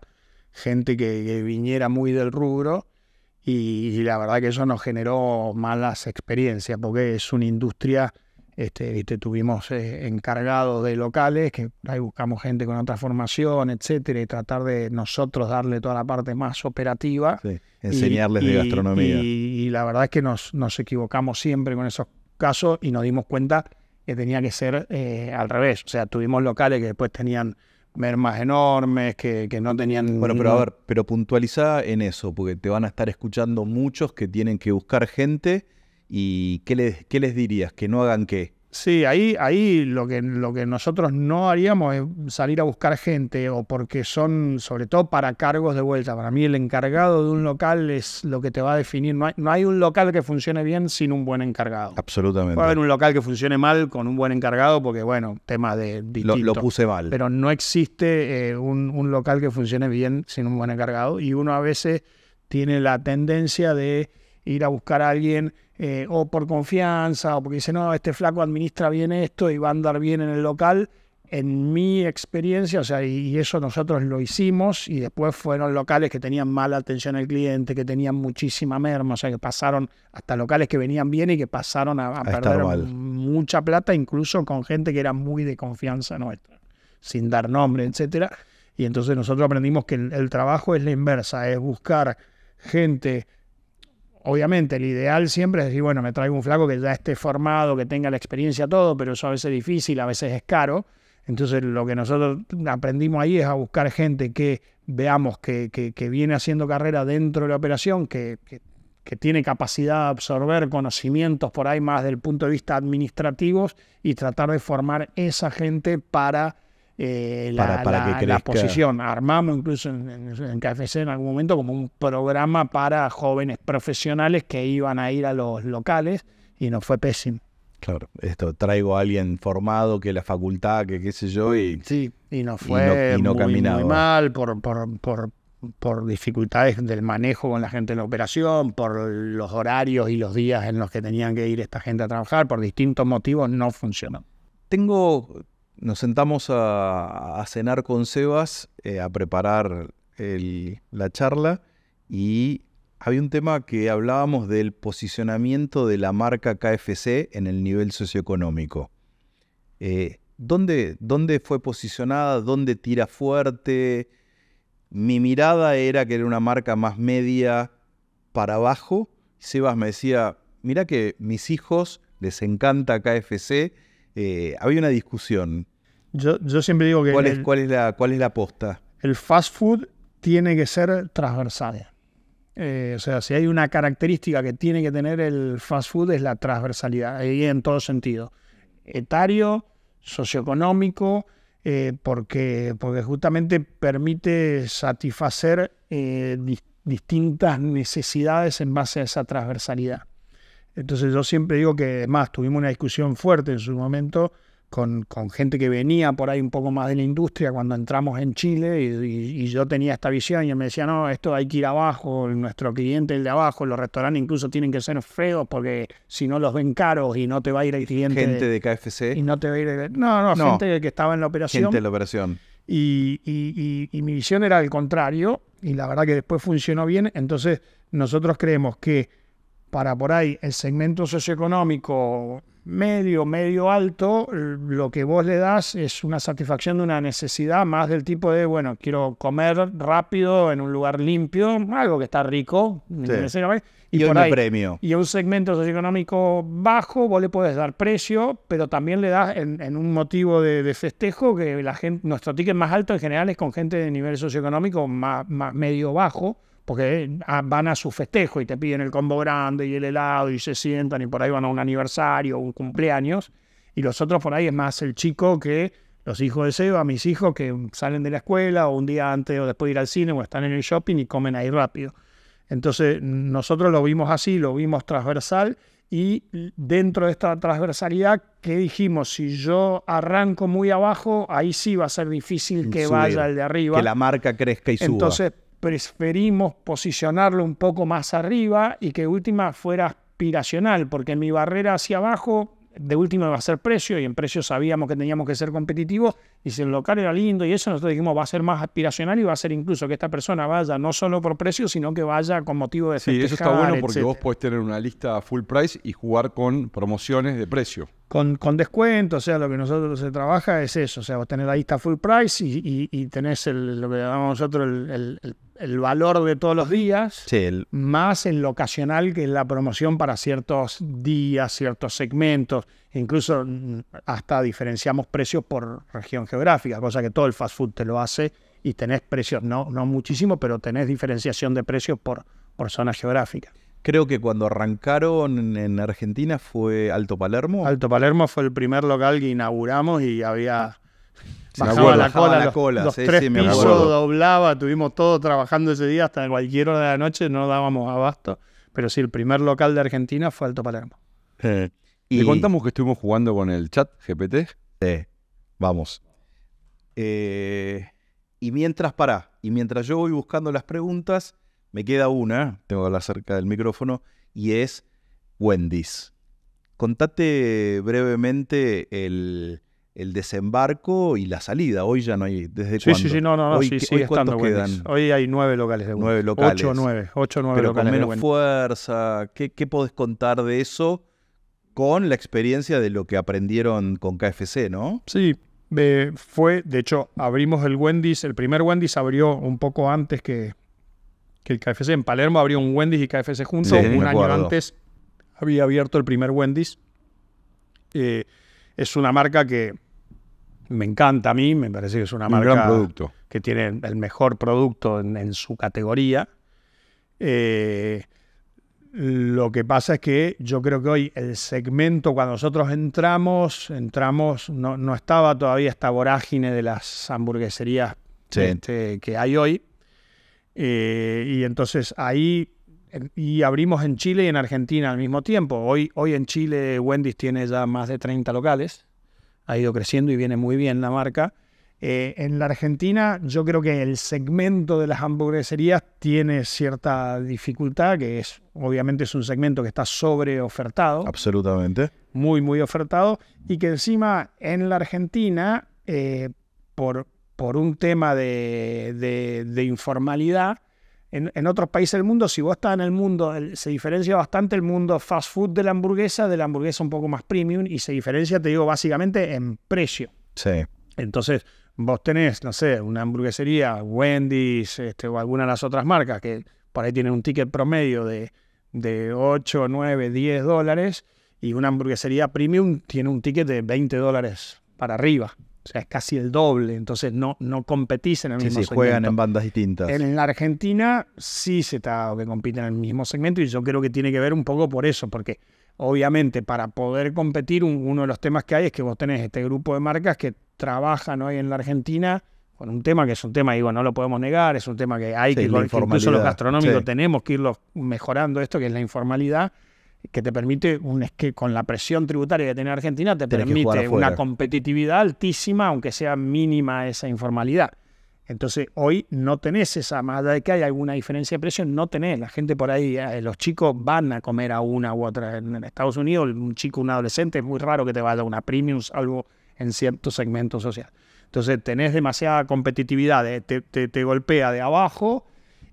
gente que, viniera muy del rubro, y, la verdad que eso nos generó malas experiencias porque es una industria este, tuvimos eh, encargados de locales, que ahí buscamos gente con otra formación, etcétera, y tratar de nosotros darle toda la parte más operativa. Sí, enseñarles de gastronomía. Y, la verdad es que nos, nos, equivocamos siempre con esos casos y nos dimos cuenta que tenía que ser eh, al revés. O sea, tuvimos locales que después tenían mermas enormes que, que no tenían... Bueno, pero a ver, pero puntualiza en eso, porque te van a estar escuchando muchos que tienen que buscar gente y ¿qué les, qué les dirías? ¿Que no hagan qué? Sí, ahí, ahí lo, que, lo que nosotros no haríamos es salir a buscar gente o porque son, sobre todo para cargos de vuelta. Para mí el encargado de un local es lo que te va a definir. No hay, un local que funcione bien sin un buen encargado. Absolutamente. Puede haber un local que funcione mal con un buen encargado porque, bueno, tema de... Distinto, lo, puse mal. Pero no existe eh, un, un local que funcione bien sin un buen encargado y uno a veces tiene la tendencia de ir a buscar a alguien eh, o por confianza, o porque dice, no, este flaco administra bien esto y va a andar bien en el local. En mi experiencia, o sea, y, eso nosotros lo hicimos, y después fueron locales que tenían mala atención al cliente, que tenían muchísima merma, o sea, que pasaron hasta locales que venían bien y que pasaron a, perder mucha plata, incluso con gente que era muy de confianza nuestra, sin dar nombre, etcétera. Y entonces nosotros aprendimos que el trabajo es la inversa, es buscar gente obviamente el ideal siempre es decir, bueno, me traigo un flaco que ya esté formado, que tenga la experiencia, todo, pero eso a veces es difícil, a veces es caro. Entonces lo que nosotros aprendimos ahí es a buscar gente que veamos que, que, viene haciendo carrera dentro de la operación, que, que, tiene capacidad de absorber conocimientos por ahí más del punto de vista administrativos y tratar de formar esa gente para eh, la, para, que Armamos incluso en, en, KFC en algún momento como un programa para jóvenes profesionales que iban a ir a los locales y no fue pésimo. Claro, esto traigo a alguien formado que la facultad, que qué sé yo, y, sí, y nos fue muy, mal por, por dificultades del manejo con la gente en la operación, por los horarios y los días en los que tenían que ir esta gente a trabajar, por distintos motivos, no funcionó. Tengo nos sentamos a, cenar con Sebas, eh, a preparar la charla y había un tema que hablábamos del posicionamiento de la marca KFC en el nivel socioeconómico. Eh, ¿dónde, fue posicionada? ¿Dónde tira fuerte? Mi mirada era que era una marca más media para abajo. Sebas me decía, mira que mis hijos les encanta KFC. Eh, había una discusión. Yo, siempre digo que... ¿Cuál es, la, ¿Cuál es la posta? El fast food tiene que ser transversal. Eh, o sea, si hay una característica que tiene que tener el fast food es la transversalidad, en todo sentido. Etario, socioeconómico, eh, porque, porque justamente permite satisfacer eh, distintas necesidades en base a esa transversalidad. Entonces yo siempre digo que, además, tuvimos una discusión fuerte en su momento con, gente que venía por ahí un poco más de la industria cuando entramos en Chile y, yo tenía esta visión y me decía, no, esto hay que ir abajo, nuestro cliente el de abajo, los restaurantes incluso tienen que ser feos porque si no los ven caros y no te va a ir el cliente. Gente de, KFC. Y no te va a ir el, no, no, no, gente que estaba en la operación. Gente de la operación. Y, y mi visión era el contrario y la verdad que después funcionó bien. Entonces nosotros creemos que para por ahí el segmento socioeconómico medio, medio alto, lo que vos le das es una satisfacción de una necesidad más del tipo de, bueno, quiero comer rápido en un lugar limpio, algo que está rico. Y, un premio. Y un segmento socioeconómico bajo, vos le podés dar precio, pero también le das en, un motivo de, festejo que la gente, nuestro ticket más alto en general es con gente de nivel socioeconómico más medio bajo porque eh, van a su festejo y te piden el combo grande y el helado y se sientan y por ahí van a un aniversario, o un cumpleaños, y los otros por ahí es más el chico que los hijos de Seba, mis hijos que salen de la escuela o un día antes o después de ir al cine o están en el shopping y comen ahí rápido. Entonces nosotros lo vimos así, lo vimos transversal y dentro de esta transversalidad, ¿qué dijimos? Si yo arranco muy abajo, ahí sí va a ser difícil que vaya el de arriba. Que la marca crezca y suba. Entonces, preferimos posicionarlo un poco más arriba y que última fuera aspiracional, porque en mi barrera hacia abajo de última va a ser precio y en precio sabíamos que teníamos que ser competitivos y si el local era lindo y eso nosotros dijimos va a ser más aspiracional y va a ser incluso que esta persona vaya no solo por precio sino que vaya con motivo de festejar, Sí, eso está bueno porque vos podés tener una lista full price y jugar con promociones de precio. Con, descuento, o sea, lo que nosotros se trabaja es eso, o sea, vos tenés la lista full price y, tenés lo que llamamos nosotros el, el el valor de todos los días, más en lo ocasional que es la promoción para ciertos días, ciertos segmentos, incluso mm, hasta diferenciamos precios por región geográfica, cosa que todo el fast food te lo hace y tenés precios, no, no muchísimo, pero tenés diferenciación de precios por, por zona geográfica. Creo que cuando arrancaron en Argentina fue Alto Palermo. Alto Palermo fue el primer local que inauguramos y había bajaba la cola, la cola. tres doblaba, tuvimos todo trabajando ese día hasta cualquier hora de la noche, no dábamos abasto. Pero sí, el primer local de Argentina fue Alto Palermo. ¿Te contamos que estuvimos jugando con el chat GPT? Sí, vamos. Eh, y mientras, pará, y mientras yo voy buscando las preguntas, me queda una, tengo que hablar cerca del micrófono, y es Wendy's. Contate brevemente el el desembarco y la salida. Hoy ya no hay. ¿Desde sí, Sí, sí, no, no, hoy, sí, sí, hoy quedan? Hoy hay nueve locales de Wendy's. Nueve locales. Ocho o nueve. Pero con menos fuerza. ¿Qué, podés contar de eso con la experiencia de lo que aprendieron con KFC, no? Sí. fue, de hecho, abrimos el Wendy's. El primer Wendy's abrió un poco antes que, que el KFC. En Palermo abrió un Wendy's y KFC juntos. un año antes había abierto el primer Wendy's. Eh, es una marca que me encanta a mí, me parece que es una marca que tiene el mejor producto en, su categoría. Eh, lo que pasa es que yo creo que hoy el segmento, cuando nosotros entramos, entramos, no, estaba todavía esta vorágine de las hamburgueserías este, que hay hoy. Eh, y entonces ahí y abrimos en Chile y en Argentina al mismo tiempo. Hoy, hoy en Chile Wendy's tiene ya más de 30 locales, ha ido creciendo y viene muy bien la marca. Eh, en la Argentina yo creo que el segmento de las hamburgueserías tiene cierta dificultad, que es obviamente es un segmento que está sobreofertado. Absolutamente. Muy, muy ofertado. Y que encima en la Argentina, eh, por, por un tema de, de informalidad, en, otros países del mundo, si vos estás en el mundo, se diferencia bastante el mundo fast food de la hamburguesa, de la hamburguesa un poco más premium, y se diferencia, te digo, básicamente en precio. Sí. Entonces, vos tenés, no sé, una hamburguesería, Wendy's este, o alguna de las otras marcas que por ahí tienen un ticket promedio de, de 8, 9, 10 dólares, y una hamburguesería premium tiene un ticket de 20 dólares para arriba. O sea, es casi el doble, entonces no, no competís en el mismo mismo sí, sí, juegan en bandas distintas. En la Argentina sí se está o que compiten en el mismo segmento y yo creo que tiene que ver un poco por eso, porque obviamente para poder competir uno de los temas que hay es que vos tenés este grupo de marcas que trabajan hoy en la Argentina con un tema que es un tema, digo, no lo podemos negar, es un tema que hay que, incluso los gastronómicos tenemos que irlo mejorando esto, que es la informalidad que te permite, un, es que con la presión tributaria que tiene Argentina, te permite una competitividad altísima, aunque sea mínima esa informalidad. Entonces, hoy no tenés esa, más allá de que hay alguna diferencia de precio, no tenés. La gente por ahí, eh, los chicos van a comer a una u otra. En Estados Unidos, un chico, un adolescente, es muy raro que te vaya a una premium, salvo en cierto segmentos sociales. Entonces, tenés demasiada competitividad, eh, te, te, te golpea de abajo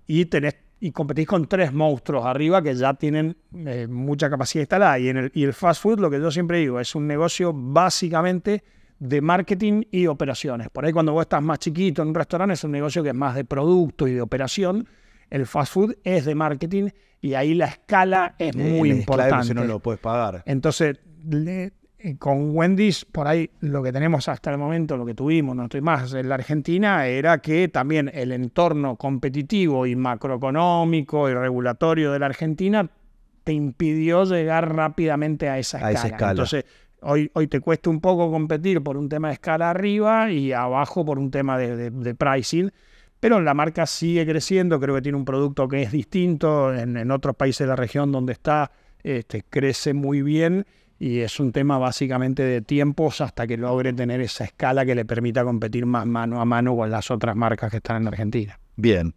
y tenés y competís con tres monstruos arriba que ya tienen eh, mucha capacidad instalada. Y, en el, y el fast food, lo que yo siempre digo, es un negocio básicamente de marketing y operaciones. Por ahí cuando vos estás más chiquito en un restaurante es un negocio que es más de producto y de operación. El fast food es de marketing y ahí la escala es eh, muy importante. Si no lo puedes pagar. Entonces, eh, con Wendy's, por ahí lo que tenemos hasta el momento, lo que tuvimos, no estoy más, en la Argentina, era que también el entorno competitivo y macroeconómico y regulatorio de la Argentina te impidió llegar rápidamente a esa, escala. Entonces, hoy, hoy te cuesta un poco competir por un tema de escala arriba y abajo por un tema de, pricing. Pero la marca sigue creciendo, creo que tiene un producto que es distinto en, otros países de la región donde está, este, crece muy bien y es un tema básicamente de tiempos hasta que logre tener esa escala que le permita competir más mano a mano con las otras marcas que están en Argentina. Bien.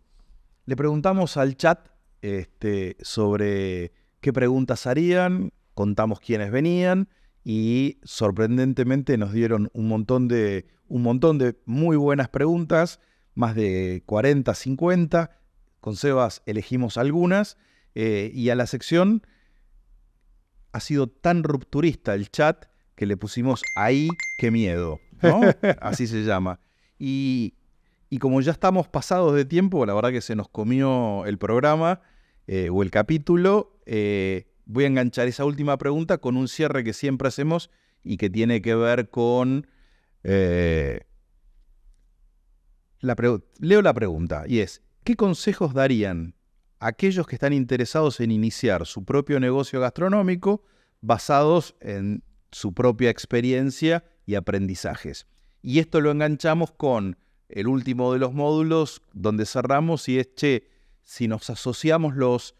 Le preguntamos al chat este, sobre qué preguntas harían, contamos quiénes venían y sorprendentemente nos dieron un montón de, un montón de muy buenas preguntas, más de 40, 50. Con Sebas elegimos algunas eh, y a la sección ha sido tan rupturista el chat que le pusimos ahí, qué miedo, ¿no? Así se llama. Y, como ya estamos pasados de tiempo, la verdad que se nos comió el programa eh, o el capítulo, eh, voy a enganchar esa última pregunta con un cierre que siempre hacemos y que tiene que ver con... Eh, leo la pregunta y es, ¿qué consejos darían aquellos que están interesados en iniciar su propio negocio gastronómico basados en su propia experiencia y aprendizajes. Y esto lo enganchamos con el último de los módulos donde cerramos y es, che, si nos asociamos los,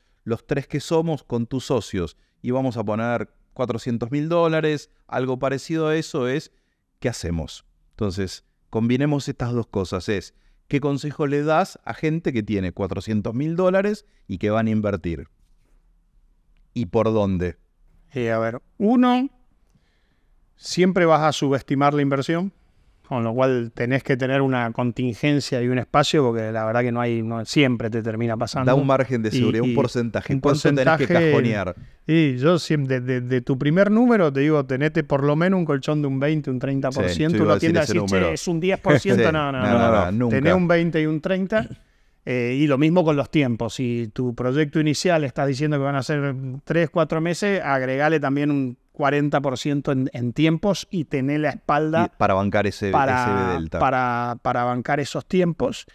tres que somos con tus socios y vamos a poner 400 mil dólares, algo parecido a eso es, ¿qué hacemos? Entonces, combinemos estas dos cosas, es ¿Qué consejo le das a gente que tiene 400 mil dólares y que van a invertir? ¿Y por dónde? Eh, a ver, uno, siempre vas a subestimar la inversión con lo cual tenés que tener una contingencia y un espacio porque la verdad que no hay, siempre te termina pasando. Da un margen de seguridad, un porcentaje. Un porcentaje, tenés que cajonear? Y yo siempre, de, tu primer número, te digo, tenete por lo menos un colchón de un 20, un 30%. Sí, lo a decir, che, es un 10%. no, no, no, no, Tenés un 20 y un 30%. Eh, y lo mismo con los tiempos. Si tu proyecto inicial estás diciendo que van a ser 3, 4 meses, agregale también un 40% en, tiempos y tener la espalda para bancar ese, para, delta. Para, bancar esos tiempos.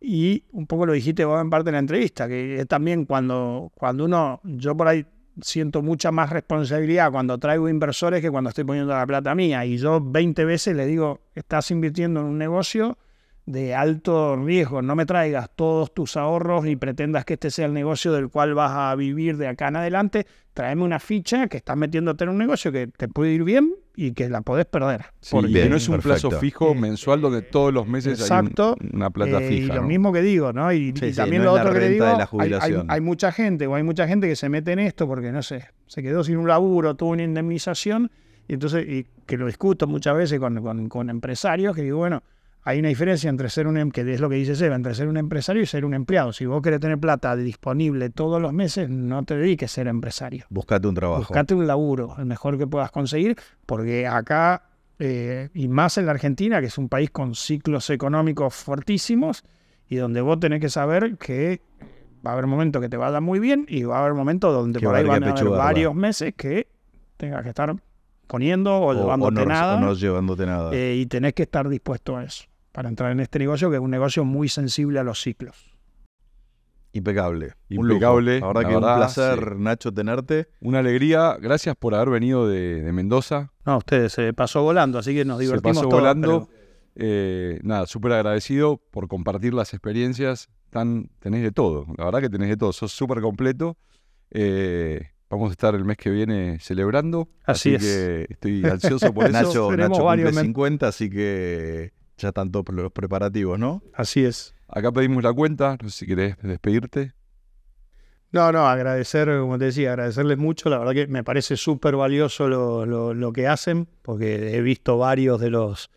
Y un poco lo dijiste vos en parte de la entrevista, que también cuando, cuando uno, yo por ahí siento mucha más responsabilidad cuando traigo inversores que cuando estoy poniendo la plata mía. Y yo 20 veces le digo, estás invirtiendo en un negocio de alto riesgo. No me traigas todos tus ahorros y pretendas que este sea el negocio del cual vas a vivir de acá en adelante. Tráeme una ficha que estás metiéndote en un negocio que te puede ir bien y que la podés perder. no es un plazo fijo eh, mensual donde eh, todos los meses hay una plata eh, fija. Y lo mismo que digo, ¿no? Y, también lo otro que digo, hay, mucha gente o hay mucha gente que se mete en esto porque, no sé, se quedó sin un laburo, tuvo una indemnización y entonces, y que lo discuto muchas veces con, con, con empresarios que digo, bueno, hay una diferencia entre ser un, em, que es lo que dice Seba, entre ser un empresario y ser un empleado. Si vos querés tener plata disponible todos los meses, no te dediques a ser empresario. Buscate un trabajo. Buscate un laburo, el mejor que puedas conseguir, porque acá, eh, y más en la Argentina, que es un país con ciclos económicos fuertísimos, y donde vos tenés que saber que eh, va a haber momentos que te va a dar muy bien y va a haber momentos donde por ahí van a haber varios meses que tengas que estar poniendo o, llevándote nada. llevándote eh, nada. y tenés que estar dispuesto a eso para entrar en este negocio, que es un negocio muy sensible a los ciclos. Impecable. Impecable. La verdad que un placer, Nacho, tenerte. Una alegría. Gracias por haber venido de, Mendoza. No, ustedes se pasó volando, así que nos divertimos. pasó volando. Eh, nada, súper agradecido por compartir las experiencias. Tan, tenés de todo. La verdad que tenés de todo. Sos súper completo. Eh, vamos a estar el mes que viene celebrando. Así, es. que estoy ansioso por eso. Nacho, Nacho cumple 50, así que ya tanto los preparativos, ¿no? Así es. Acá pedimos la cuenta, no sé si querés despedirte. No, no, agradecer, como te decía, agradecerles mucho. La verdad que me parece súper valioso lo, lo, que hacen, porque he visto varios de los,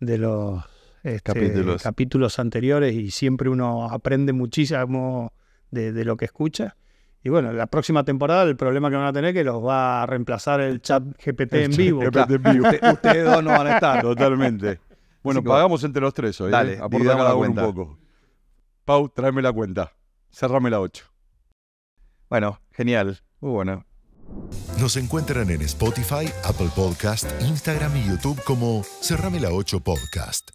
de los este, capítulos. anteriores y siempre uno aprende muchísimo de, lo que escucha. Y bueno, la próxima temporada el problema que van a tener es que los va a reemplazar el chat GPT en vivo. GPT en vivo. Ustedes dos no van a estar, totalmente. Bueno, pagamos entre los tres hoy. ¿eh? Dale, ¿eh? aporta la un poco. Pau, tráeme la cuenta. Cerrame la 8. Bueno, genial. Muy bueno. Nos encuentran en Spotify, Apple Podcast, Instagram y YouTube como Cerrame la 8 Podcast.